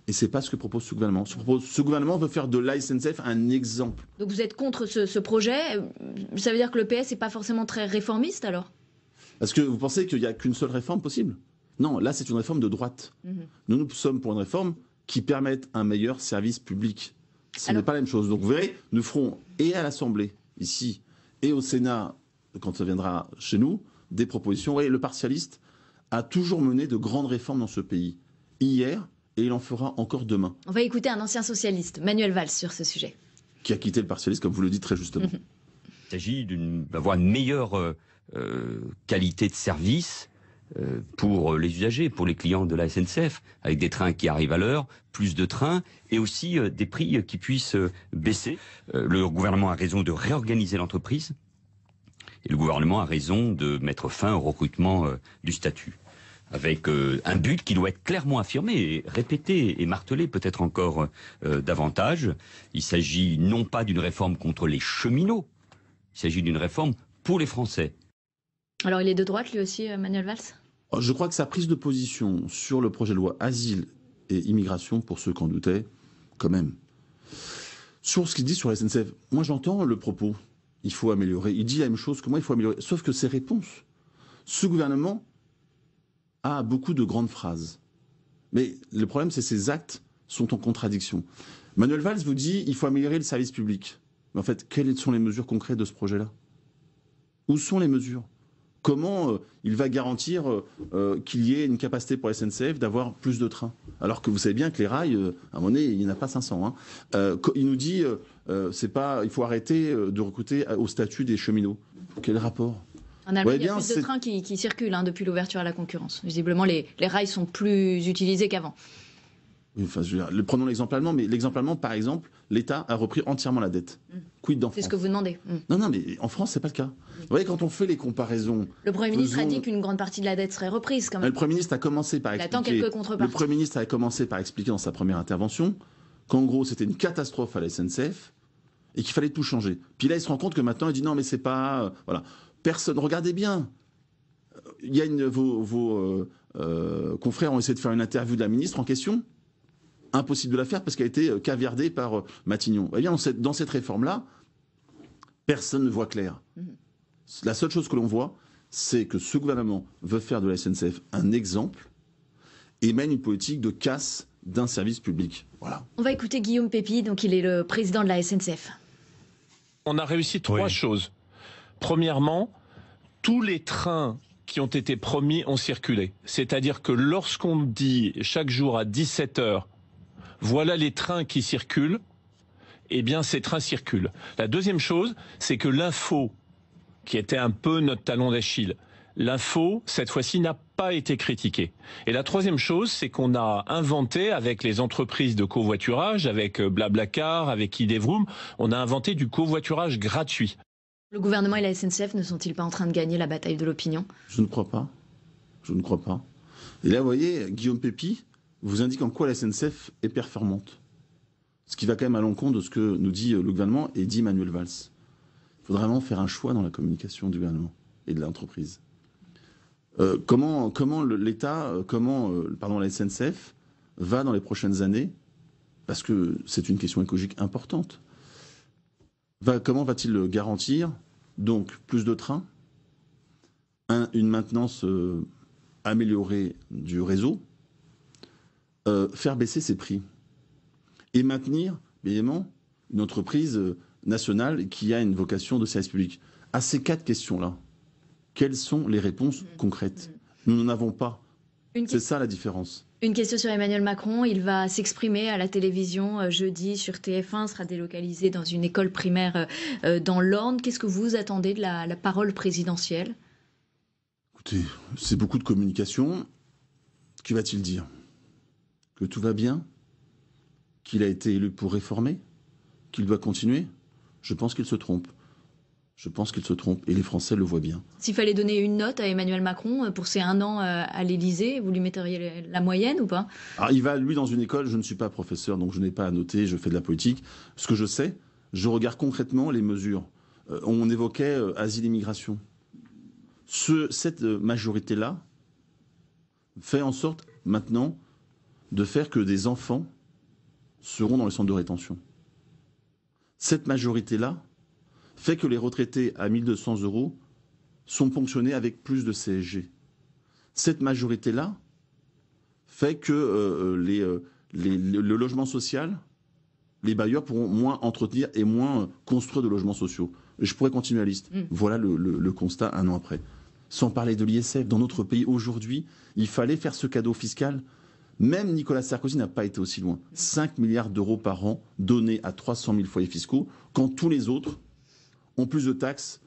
Et c'est pas ce que propose ce gouvernement. Ce, propose, ce gouvernement veut faire de l'ISNCF un exemple. Donc vous êtes contre ce, projet. Ça veut dire que le PS n'est pas forcément très réformiste alors Parce que vous pensez qu'il n'y a qu'une seule réforme possible Non, là c'est une réforme de droite. Mhm. Nous, nous sommes pour une réforme qui permette un meilleur service public. Ce n'est pas la même chose. Donc vous verrez, nous ferons et à l'Assemblée, ici, et au Sénat quand ça viendra chez nous, des propositions. Vous voyez, le partialiste a toujours mené de grandes réformes dans ce pays. Hier, et il en fera encore demain. On va écouter un ancien socialiste, Manuel Valls, sur ce sujet. Qui a quitté le partialiste, comme vous le dites très justement. Mhm. Il s'agit d'avoir une, meilleure euh, euh, qualité de service euh, pour les usagers, pour les clients de la SNCF, avec des trains qui arrivent à l'heure, plus de trains et aussi des prix qui puissent baisser. le gouvernement a raison de réorganiser l'entreprise et le gouvernement a raison de mettre fin au recrutement euh, du statut avec euh, un but qui doit être clairement affirmé, répété et martelé peut-être encore euh, davantage. Il s'agit non pas d'une réforme contre les cheminots, il s'agit d'une réforme pour les Français. Alors il est de droite lui aussi, Manuel Valls oh, Je crois que sa prise de position sur le projet de loi asile et immigration, pour ceux qui en doutaient, quand même. Sur ce qu'il dit sur la SNCF, moi j'entends le propos il faut améliorer. Il dit la même chose que moi, il faut améliorer. Sauf que ses réponses, ce gouvernement a beaucoup de grandes phrases. Mais le problème, c'est que ses actes sont en contradiction. Manuel Valls vous dit il faut améliorer le service public. Mais en fait, quelles sont les mesures concrètes de ce projet-là Où sont les mesures Comment euh, il va garantir euh, euh, qu'il y ait une capacité pour SNCF d'avoir plus de trains Alors que vous savez bien que les rails, à un moment donné, il n'y en a pas 500. Hein. il nous dit, c'est pas, il faut arrêter de recruter au statut des cheminots. Quel rapport en Allemagne, il y a plus de trains qui, circulent hein, depuis l'ouverture à la concurrence. Visiblement, les rails sont plus utilisés qu'avant prenons l'exemple allemand, mais l'exemple allemand, par exemple, l'État a repris entièrement la dette. Mm. Quid C'est ce que vous demandez. Mm. Non, non, mais en France, c'est pas le cas. Vous voyez, quand on fait les comparaisons. Le Premier ministre a dit qu'une grande partie de la dette serait reprise, quand même. le Premier ministre a commencé par expliquer. quelques Le Premier ministre a commencé par expliquer dans sa première intervention qu'en gros, c'était une catastrophe à la SNCF et qu'il fallait tout changer. Puis là, il se rend compte que maintenant, il dit non, mais c'est pas. Euh, voilà. Personne. Regardez bien. Euh, il y a une. Vos, vos euh, confrères ont essayé de faire une interview de la ministre en question impossible de la faire parce qu'elle a été euh, caviardée par euh, Matignon. Eh bien, dans cette réforme-là, personne ne voit clair. Mm-hmm. La seule chose que l'on voit, c'est que ce gouvernement veut faire de la SNCF un exemple et mène une politique de casse d'un service public. Voilà. On va écouter Guillaume Pépi, donc il est le président de la SNCF. On a réussi trois choses. Premièrement, tous les trains qui ont été promis ont circulé. C'est-à-dire que lorsqu'on dit chaque jour à 17h, voilà les trains qui circulent, eh bien ces trains circulent. La deuxième chose, c'est que l'info, qui était un peu notre talon d'Achille, l'info, cette fois-ci, n'a pas été critiquée. Et la troisième chose, c'est qu'on a inventé, avec les entreprises de covoiturage, avec euh, Blablacar, avec Idevroom, on a inventé du covoiturage gratuit. Le gouvernement et la SNCF ne sont-ils pas en train de gagner la bataille de l'opinion Je ne crois pas. Je ne crois pas. Et là, vous voyez, Guillaume Pépi, vous indique en quoi la SNCF est performante. Ce qui va quand même à l'encontre de ce que nous dit euh, le gouvernement et dit Manuel Valls. Il faudra vraiment faire un choix dans la communication du gouvernement et de l'entreprise. Euh, comment l'État, euh, comment la SNCF va dans les prochaines années, parce que c'est une question écologique importante, comment va-t-il garantir donc plus de trains, une maintenance améliorée du réseau, euh, faire baisser ses prix et maintenir, évidemment, une entreprise euh, nationale qui a une vocation de service public À ces quatre questions-là, quelles sont les réponses mm. concrètes mm. Nous n'en avons pas. C'est ça la différence. Une question sur Emmanuel Macron. Il va s'exprimer à la télévision euh, jeudi sur TF1, sera délocalisé dans une école primaire dans l'Orne. Qu'est-ce que vous attendez de la, parole présidentielle Écoutez, c'est beaucoup de communication. qui va-t-il dire que tout va bien, qu'il a été élu pour réformer, qu'il doit continuer, je pense qu'il se trompe. Je pense qu'il se trompe et les Français le voient bien. S'il fallait donner une note à Emmanuel Macron euh, pour ses un an euh, à l'Élysée, vous lui metteriez la moyenne ou pas Alors, ah, Il va, lui, dans une école. Je ne suis pas professeur, donc je n'ai pas à noter. Je fais de la politique. Ce que je sais, je regarde concrètement les mesures. Euh, on évoquait asile et migration. cette majorité-là fait en sorte maintenant de faire que des enfants seront dans les centres de rétention. Cette majorité-là fait que les retraités à 1200 euros sont ponctionnés avec plus de CSG. Cette majorité-là fait que euh, euh, euh, le logement social, les bailleurs pourront moins entretenir et moins construire de logements sociaux. Je pourrais continuer la liste. Mm. Voilà le constat un an après sans parler de l'ISF. Dans notre pays aujourd'hui, il fallait faire ce cadeau fiscal même Nicolas Sarkozy n'a pas été aussi loin. 5 milliards d'euros par an donnés à 300 000 foyers fiscaux, quand tous les autres ont plus de taxes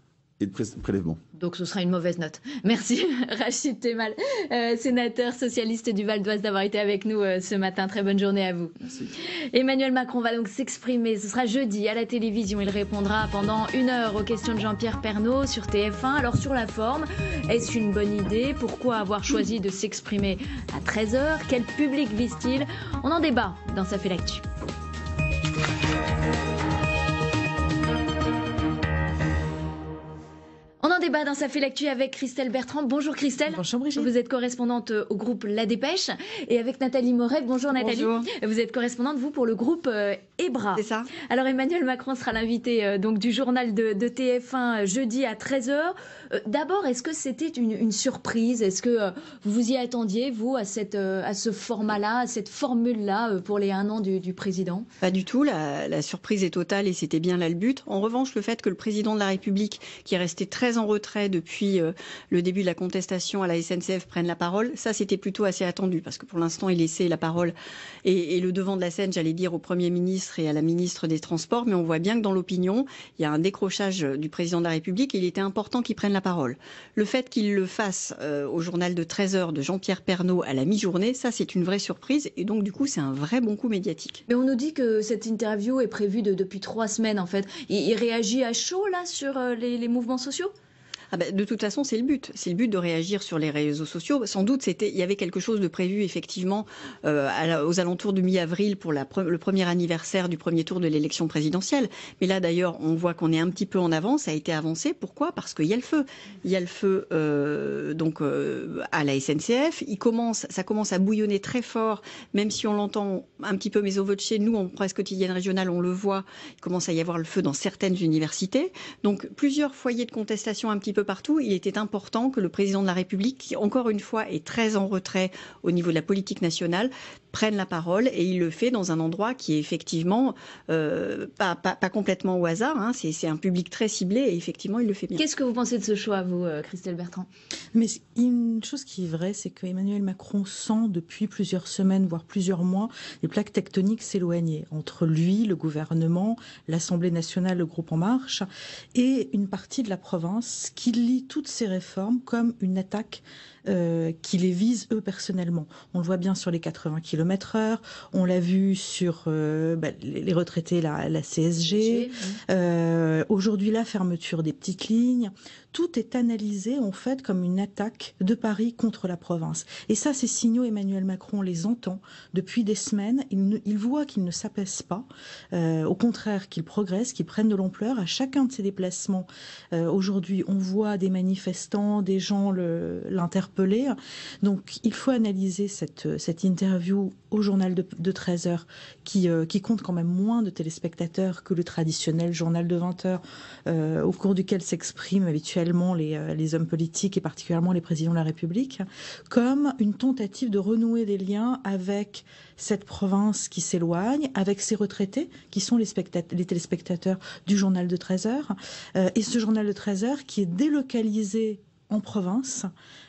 de prélèvement. Donc ce sera une mauvaise note. Merci Rachid Temal, euh, sénateur socialiste du Val d'Oise, d'avoir été avec nous euh, ce matin. Très bonne journée à vous. Emmanuel Macron va donc s'exprimer. Ce sera jeudi à la télévision. Il répondra pendant une heure aux questions de Jean-Pierre Pernaud sur TF1. Alors sur la forme, est-ce une bonne idée Pourquoi avoir choisi de s'exprimer à 13h Quel public vise-t-il On en débat dans Ça fait l'actu. débat dans sa file avec Christelle Bertrand. Bonjour Christelle. Bonjour Brigitte. Vous êtes correspondante au groupe La Dépêche et avec Nathalie Moret. Bonjour Nathalie. Bonjour. Vous êtes correspondante, vous, pour le groupe euh, EBRA. C'est ça. Alors Emmanuel Macron sera l'invité euh, donc du journal de, TF1 euh, jeudi à 13h. D'abord, est-ce que c'était une, surprise Est-ce que vous vous y attendiez, vous, à, cette, à ce format-là, à cette formule-là pour les un an du, président Pas du tout. La, la surprise est totale et c'était bien là le but. En revanche, le fait que le président de la République, qui est resté très en retrait depuis euh, le début de la contestation à la SNCF prennent la parole. Ça, c'était plutôt assez attendu parce que pour l'instant, il laissait la parole et, le devant de la scène, j'allais dire, au Premier ministre et à la ministre des Transports. Mais on voit bien que dans l'opinion, il y a un décrochage euh, du président de la République. Et il était important qu'il prenne la parole. Le fait qu'il le fasse euh, au journal de 13h de Jean-Pierre Pernaud à la mi-journée, ça, c'est une vraie surprise. Et donc, du coup, c'est un vrai bon coup médiatique. Mais on nous dit que cette interview est prévue de, depuis trois semaines, en fait. Il, réagit à chaud, là, sur les mouvements sociaux ah bah, de toute façon, c'est le but. C'est le but de réagir sur les réseaux sociaux. Sans doute, il y avait quelque chose de prévu, effectivement, euh, aux alentours du mi-avril pour le premier anniversaire du premier tour de l'élection présidentielle. Mais là, d'ailleurs, on voit qu'on est un petit peu en avance. Ça a été avancé. Pourquoi Parce qu'il y a le feu. Il y a le feu euh, donc, euh, à la SNCF. Il commence, ça commence à bouillonner très fort, même si on l'entend un petit peu mais au chez Nous, en presse quotidienne régionale, on le voit. Il commence à y avoir le feu dans certaines universités. Donc, plusieurs foyers de contestation un petit peu partout, il était important que le président de la République, qui encore une fois est très en retrait au niveau de la politique nationale, prennent la parole et il le fait dans un endroit qui est effectivement euh, pas, complètement au hasard. Hein. C'est un public très ciblé et effectivement, il le fait bien. Qu'est-ce que vous pensez de ce choix, vous, euh, Christelle Bertrand Mais une chose qui est vraie, c'est que Emmanuel Macron sent depuis plusieurs semaines, voire plusieurs mois, les plaques tectoniques s'éloigner entre lui, le gouvernement, l'Assemblée nationale, le groupe En Marche et une partie de la province qui lit toutes ces réformes comme une attaque euh, qui les visent eux personnellement. On le voit bien sur les 80 km heure on l'a vu sur euh, bah, les retraités, la, CSG, euh, aujourd'hui la fermeture des petites lignes, tout est analysé en fait comme une attaque de Paris contre la province. Et ça, ces signaux, Emmanuel Macron les entend depuis des semaines. Il, voit qu'il ne s'apaisse pas, euh, au contraire qu'il progresse, qu'il prenne de l'ampleur à chacun de ses déplacements. Euh, aujourd'hui, on voit des manifestants, des gens l'interpeller. Donc, il faut analyser cette, interview au journal de, 13 h qui, euh, qui compte quand même moins de téléspectateurs que le traditionnel journal de 20 heures, au cours duquel s'exprime habituellement euh, les, hommes politiques et particulièrement les présidents de la République, comme une tentative de renouer des liens avec cette province qui s'éloigne, avec ses retraités, qui sont les, les téléspectateurs du journal de 13 heures, euh, et ce journal de 13 heures qui est délocalisé en province,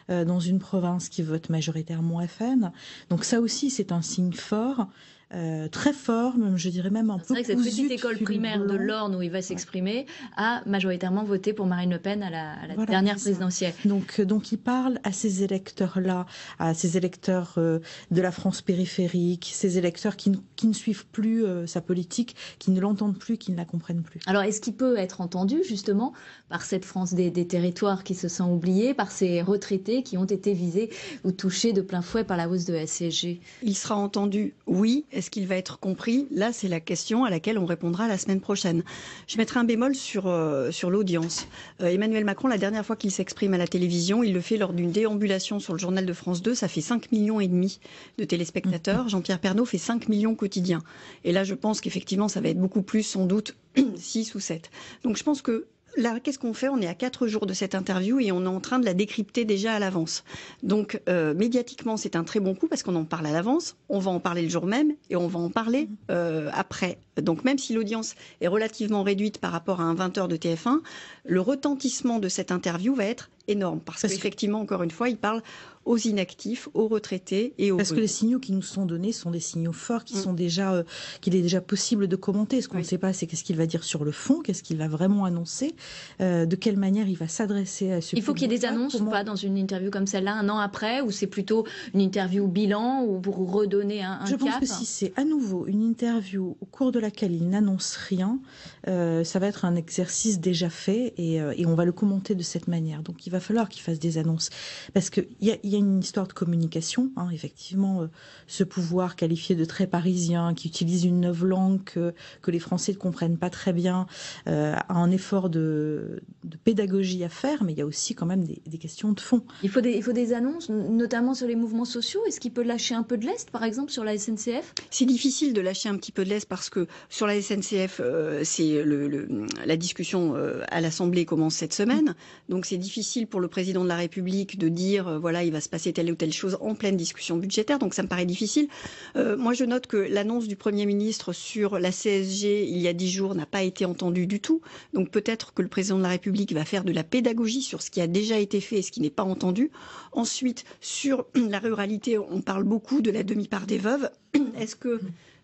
euh, dans une province qui vote majoritairement FN. Donc ça aussi, c'est un signe fort euh, très fort, même, je dirais même en peu C'est vrai que cette petite école primaire de l'Orne où il va s'exprimer a majoritairement voté pour Marine Le Pen à la, dernière présidentielle. Donc, euh, donc il parle à ces électeurs-là, à ces électeurs euh, de la France périphérique, ces électeurs qui, qui ne suivent plus sa politique, qui ne l'entendent plus, qui ne la comprennent plus. Alors est-ce qu'il peut être entendu justement par cette France des, des territoires qui se sent oubliée, par ces retraités qui ont été visés ou touchés de plein fouet par la hausse de la CSG Il sera entendu, oui. Est-ce qu'il va être compris Là, c'est la question à laquelle on répondra la semaine prochaine. Je mettrai un bémol sur, euh, sur l'audience. Euh, Emmanuel Macron, la dernière fois qu'il s'exprime à la télévision, il le fait lors d'une déambulation sur le journal de France 2. Ça fait 5 millions et demi de téléspectateurs. Mmh. Jean-Pierre Pernaud fait 5 millions quotidiens. Et là, je pense qu'effectivement, ça va être beaucoup plus, sans doute 6 ou 7. Donc je pense que là, qu'est-ce qu'on fait On est à quatre jours de cette interview et on est en train de la décrypter déjà à l'avance. Donc, euh, médiatiquement, c'est un très bon coup parce qu'on en parle à l'avance, on va en parler le jour même et on va en parler euh, après. Donc, même si l'audience est relativement réduite par rapport à un 20h de TF1, le retentissement de cette interview va être énorme parce, qu'effectivement, encore une fois, il parle aux inactifs, aux retraités et aux parce que les signaux qui nous sont donnés sont des signaux forts qui mm. sont déjà euh, qu'il est déjà possible de commenter. Ce qu'on ne sait pas, c'est qu'est-ce qu'il va dire sur le fond, qu'est-ce qu'il va vraiment annoncer, euh, de quelle manière il va s'adresser à ce. Il faut qu'il y ait des annonces ou pas dans une interview comme celle-là un an après, ou c'est plutôt une interview bilan ou pour redonner un. un Je pense que si c'est à nouveau une interview au cours de laquelle il n'annonce rien, euh, ça va être un exercice déjà fait et, et on va le commenter de cette manière. Donc il va falloir qu'il fasse des annonces. Parce que y a, y a, une histoire de communication, hein, effectivement, euh, ce pouvoir qualifié de très parisien, qui utilise une nouvelle langue que, les Français ne comprennent pas très bien, a euh, un effort de, pédagogie à faire, mais il y a aussi quand même des, questions de fond. Il faut des, il faut des annonces, notamment sur les mouvements sociaux. Est-ce qu'il peut lâcher un peu de l'Est, par exemple, sur la SNCF C'est difficile de lâcher un petit peu de l'Est parce que sur la SNCF, euh, c'est le, la discussion à l'Assemblée commence cette semaine, donc c'est difficile pour le président de la République de dire, euh, voilà, il va se passer telle ou telle chose en pleine discussion budgétaire, donc ça me paraît difficile. Euh, moi, je note que l'annonce du Premier ministre sur la CSG il y a dix jours n'a pas été entendue du tout, donc peut-être que le président de la République va faire de la pédagogie sur ce qui a déjà été fait et ce qui n'est pas entendu. Ensuite, sur la ruralité, on parle beaucoup de la demi-part des veuves. Est-ce que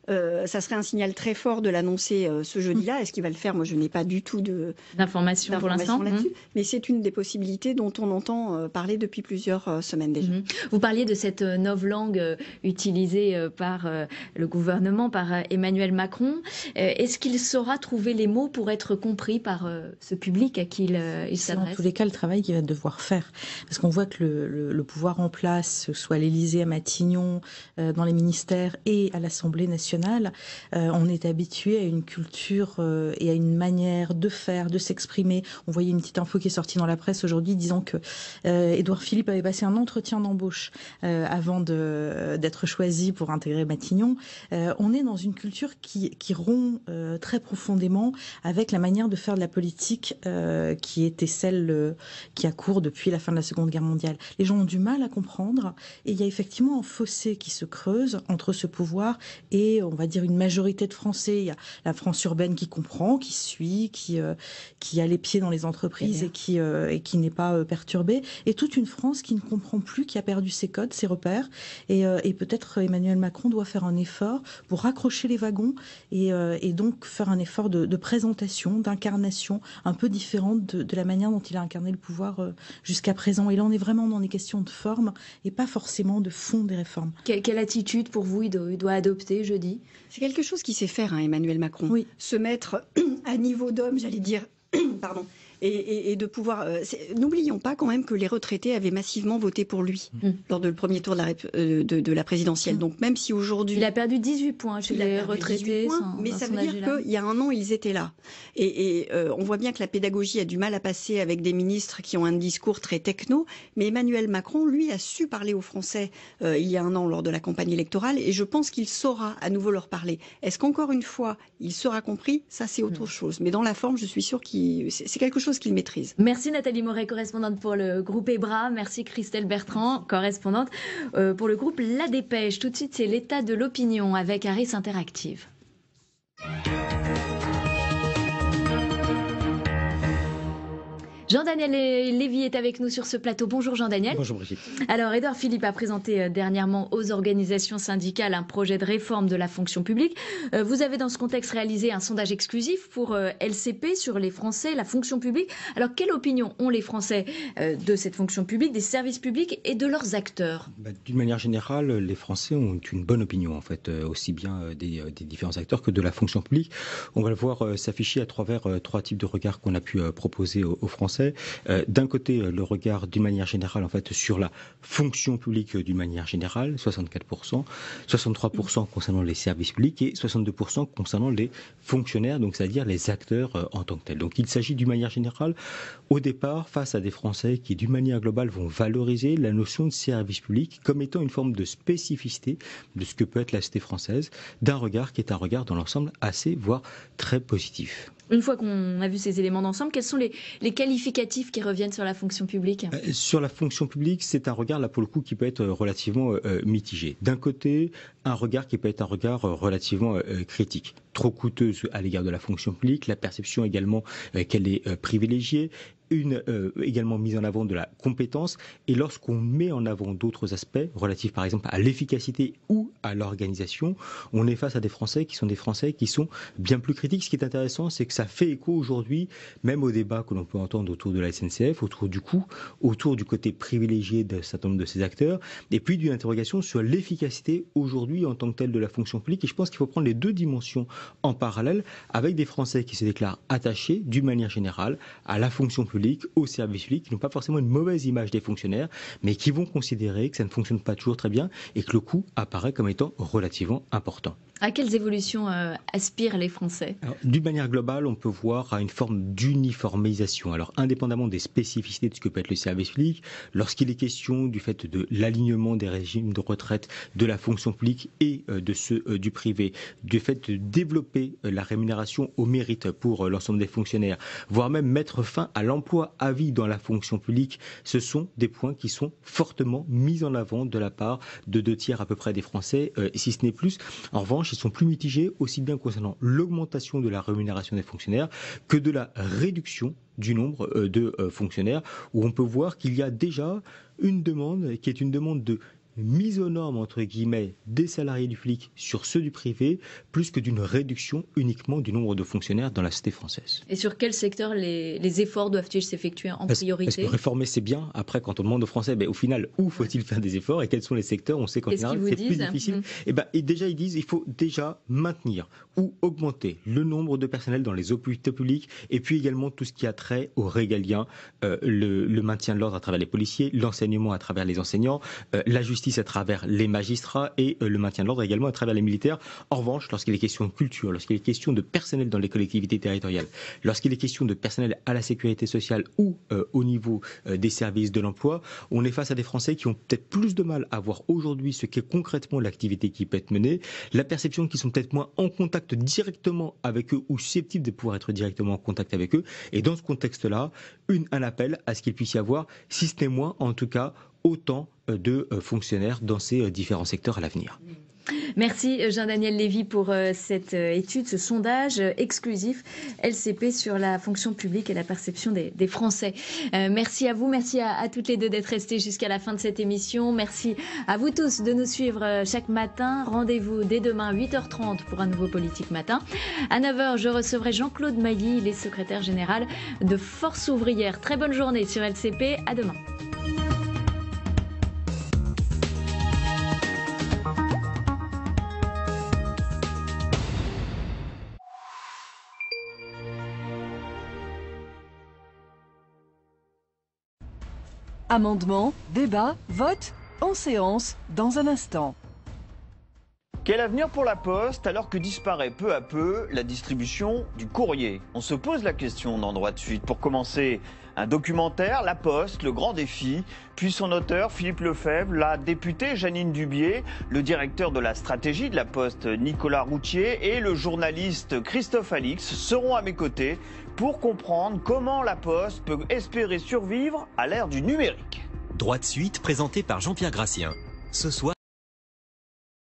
euh, ça serait un signal très fort de l'annoncer euh, ce jeudi-là. Est-ce qu'il va le faire Moi, je n'ai pas du tout d'informations pour l'instant. Hein. Mais c'est une des possibilités dont on entend euh, parler depuis plusieurs semaines déjà. Mhm. Vous parliez de cette nouvelle langue utilisée par le gouvernement, par Emmanuel Macron. Est-ce qu'il saura trouver les mots pour être compris par ce public à qui il, il s'adresse dans tous les cas, le travail qu'il va devoir faire, parce qu'on voit que le, pouvoir en place, que soit l'Élysée à Matignon, dans les ministères et à l'Assemblée nationale euh, on est habitué à une culture euh, et à une manière de faire, de s'exprimer. On voyait une petite info qui est sortie dans la presse aujourd'hui disant que Edouard euh, Philippe avait passé un entretien d'embauche avant d'être choisi pour intégrer Matignon. on est dans une culture qui, qui rompt très profondément avec la manière de faire de la politique qui était celle qui a cours depuis la fin de la Seconde Guerre mondiale. Les gens ont du mal à comprendre et il y a effectivement un fossé qui se creuse entre ce pouvoir et on va dire une majorité de Français. Il y a la France urbaine qui comprend, qui suit, qui, euh, qui a les pieds dans les entreprises et qui, euh, qui n'est pas euh, perturbée. Et toute une France qui ne comprend plus, qui a perdu ses codes, ses repères. Et, peut-être Emmanuel Macron doit faire un effort pour raccrocher les wagons et, donc faire un effort de, présentation, d'incarnation un peu différente de, la manière dont il a incarné le pouvoir jusqu'à présent. Et là, on est vraiment dans des questions de forme et pas forcément de fond des réformes. Quelle, attitude pour vous il doit, il doit adopter c'est quelque chose qui sait faire, hein, Emmanuel Macron. Oui. Se mettre à niveau d'homme, j'allais dire pardon. Et, de pouvoir. Euh, n'oublions pas quand même que les retraités avaient massivement voté pour lui mm. Mm. lors du le premier tour de la, euh, de, la présidentielle. Mm. Donc même si aujourd'hui. Il a perdu 18 points chez les retraités. mais ça veut dire qu'il y a un an, ils étaient là. Et, euh, on voit bien que la pédagogie a du mal à passer avec des ministres qui ont un discours très techno. Mais Emmanuel Macron, lui, a su parler aux Français il y a un an lors de la campagne électorale. Et je pense qu'il saura à nouveau leur parler. Est-ce qu'encore une fois, il sera compris Ça, c'est autre chose. Mais dans la forme, je suis sûre qu'il c'est quelque chose qu'il maîtrise. Merci Nathalie Moret, correspondante pour le groupe EBRA. Merci Christelle Bertrand, correspondante euh, pour le groupe La Dépêche. Tout de suite, c'est l'état de l'opinion avec Aris Interactive. Jean-Daniel Lévy est avec nous sur ce plateau. Bonjour Jean-Daniel. Bonjour Brigitte. Alors, Edouard Philippe a présenté euh, dernièrement aux organisations syndicales un projet de réforme de la fonction publique. Euh, vous avez dans ce contexte réalisé un sondage exclusif pour euh, LCP sur les Français, la fonction publique. Alors, quelle opinion ont les Français de cette fonction publique, des services publics et de leurs acteurs bah, D'une manière générale, les Français ont une bonne opinion, en fait, aussi bien des, des différents acteurs que de la fonction publique. On va le voir s'afficher à travers trois types de regards qu'on a pu proposer aux Français euh, d'un côté, euh, le regard d'une manière générale, en fait, sur la fonction publique euh, d'une manière générale, 64%, 63% concernant les services publics et 62% concernant les fonctionnaires, donc c'est-à-dire les acteurs en tant que tels. Donc il s'agit d'une manière générale, au départ, face à des Français qui, d'une manière globale, vont valoriser la notion de service public comme étant une forme de spécificité de ce que peut être la cité française, d'un regard qui est un regard dans l'ensemble assez, voire très positif une fois qu'on a vu ces éléments d'ensemble, quels sont les, qualificatifs qui reviennent sur la fonction publique euh, Sur la fonction publique, c'est un regard, là, pour le coup, qui peut être euh, relativement euh, mitigé. D'un côté, un regard qui peut être un regard relativement critique, trop coûteuse à l'égard de la fonction publique, la perception également qu'elle est privilégiée, une euh, également mise en avant de la compétence. Et lorsqu'on met en avant d'autres aspects relatifs par exemple à l'efficacité ou à l'organisation, on est face à des Français qui sont des Français qui sont bien plus critiques. Ce qui est intéressant, c'est que ça fait écho aujourd'hui, même au débat que l'on peut entendre autour de la SNCF, autour du coût, autour du côté privilégié de certain nombre de ces acteurs, et puis d'une interrogation sur l'efficacité aujourd'hui en tant que telle de la fonction publique. Et je pense qu'il faut prendre les deux dimensions en parallèle avec des Français qui se déclarent attachés d'une manière générale à la fonction publique public, au service public, qui n'ont pas forcément une mauvaise image des fonctionnaires, mais qui vont considérer que ça ne fonctionne pas toujours très bien et que le coût apparaît comme étant relativement important. À quelles évolutions euh, aspirent les Français D'une manière globale, on peut voir à une forme d'uniformisation. Alors, indépendamment des spécificités de ce que peut être le service public, lorsqu'il est question du fait de l'alignement des régimes de retraite de la fonction publique et euh, de ceux euh, du privé, du fait de développer la rémunération au mérite pour l'ensemble des fonctionnaires, voire même mettre fin à l'emploi avis à vie dans la fonction publique, ce sont des points qui sont fortement mis en avant de la part de deux tiers à peu près des Français, euh, si ce n'est plus. En revanche, ils sont plus mitigés, aussi bien concernant l'augmentation de la rémunération des fonctionnaires que de la réduction du nombre euh, de euh, fonctionnaires, où on peut voir qu'il y a déjà une demande qui est une demande de mise aux normes entre guillemets des salariés du flic sur ceux du privé, plus que d'une réduction uniquement du nombre de fonctionnaires dans la cité française. Et sur quel secteur les, efforts doivent-ils s'effectuer en priorité Parce que réformer c'est bien. Après, quand on demande aux Français, ben, au final, où faut-il faire des efforts et quels sont les secteurs On sait qu'en général c'est plus difficile. Mmh. Et eh ben, et déjà ils disent, il faut déjà maintenir ou augmenter le nombre de personnels dans les hôpitaux publics et puis également tout ce qui a trait aux régalien, euh, le, maintien de l'ordre à travers les policiers, l'enseignement à travers les enseignants, euh, la justice à travers les magistrats et euh, le maintien de l'ordre également à travers les militaires. En revanche, lorsqu'il est question de culture, lorsqu'il est question de personnel dans les collectivités territoriales, lorsqu'il est question de personnel à la sécurité sociale ou euh, au niveau euh, des services de l'emploi, on est face à des Français qui ont peut-être plus de mal à voir aujourd'hui ce qu'est concrètement l'activité qui peut être menée, la perception qu'ils sont peut-être moins en contact directement avec eux ou susceptibles de pouvoir être directement en contact avec eux. Et dans ce contexte-là, un appel à ce qu'il puisse y avoir, si ce n'est moins en tout cas, autant de euh, fonctionnaires dans ces euh, différents secteurs à l'avenir. Merci euh, Jean-Daniel Lévy pour cette étude, ce sondage exclusif LCP sur la fonction publique et la perception des, Français. merci à vous, merci à, toutes les deux d'être restées jusqu'à la fin de cette émission. Merci à vous tous de nous suivre chaque matin. Rendez-vous dès demain 8h30 pour un nouveau Politique Matin. À 9h, je recevrai Jean-Claude Mailly, les secrétaires secrétaire général de Force Ouvrière. Très bonne journée sur LCP. À demain. Amendement, débat, vote, en séance, dans un instant. Quel avenir pour la Poste alors que disparaît peu à peu la distribution du courrier On se pose la question dans Droit de suite. Pour commencer, un documentaire, La Poste, le grand défi, puis son auteur, Philippe Lefebvre, la députée Janine Dubier, le directeur de la stratégie de La Poste, Nicolas Routier, et le journaliste Christophe Alix seront à mes côtés pour comprendre comment La Poste peut espérer survivre à l'ère du numérique. Droit de suite présenté par Jean-Pierre Gracien. Ce soir,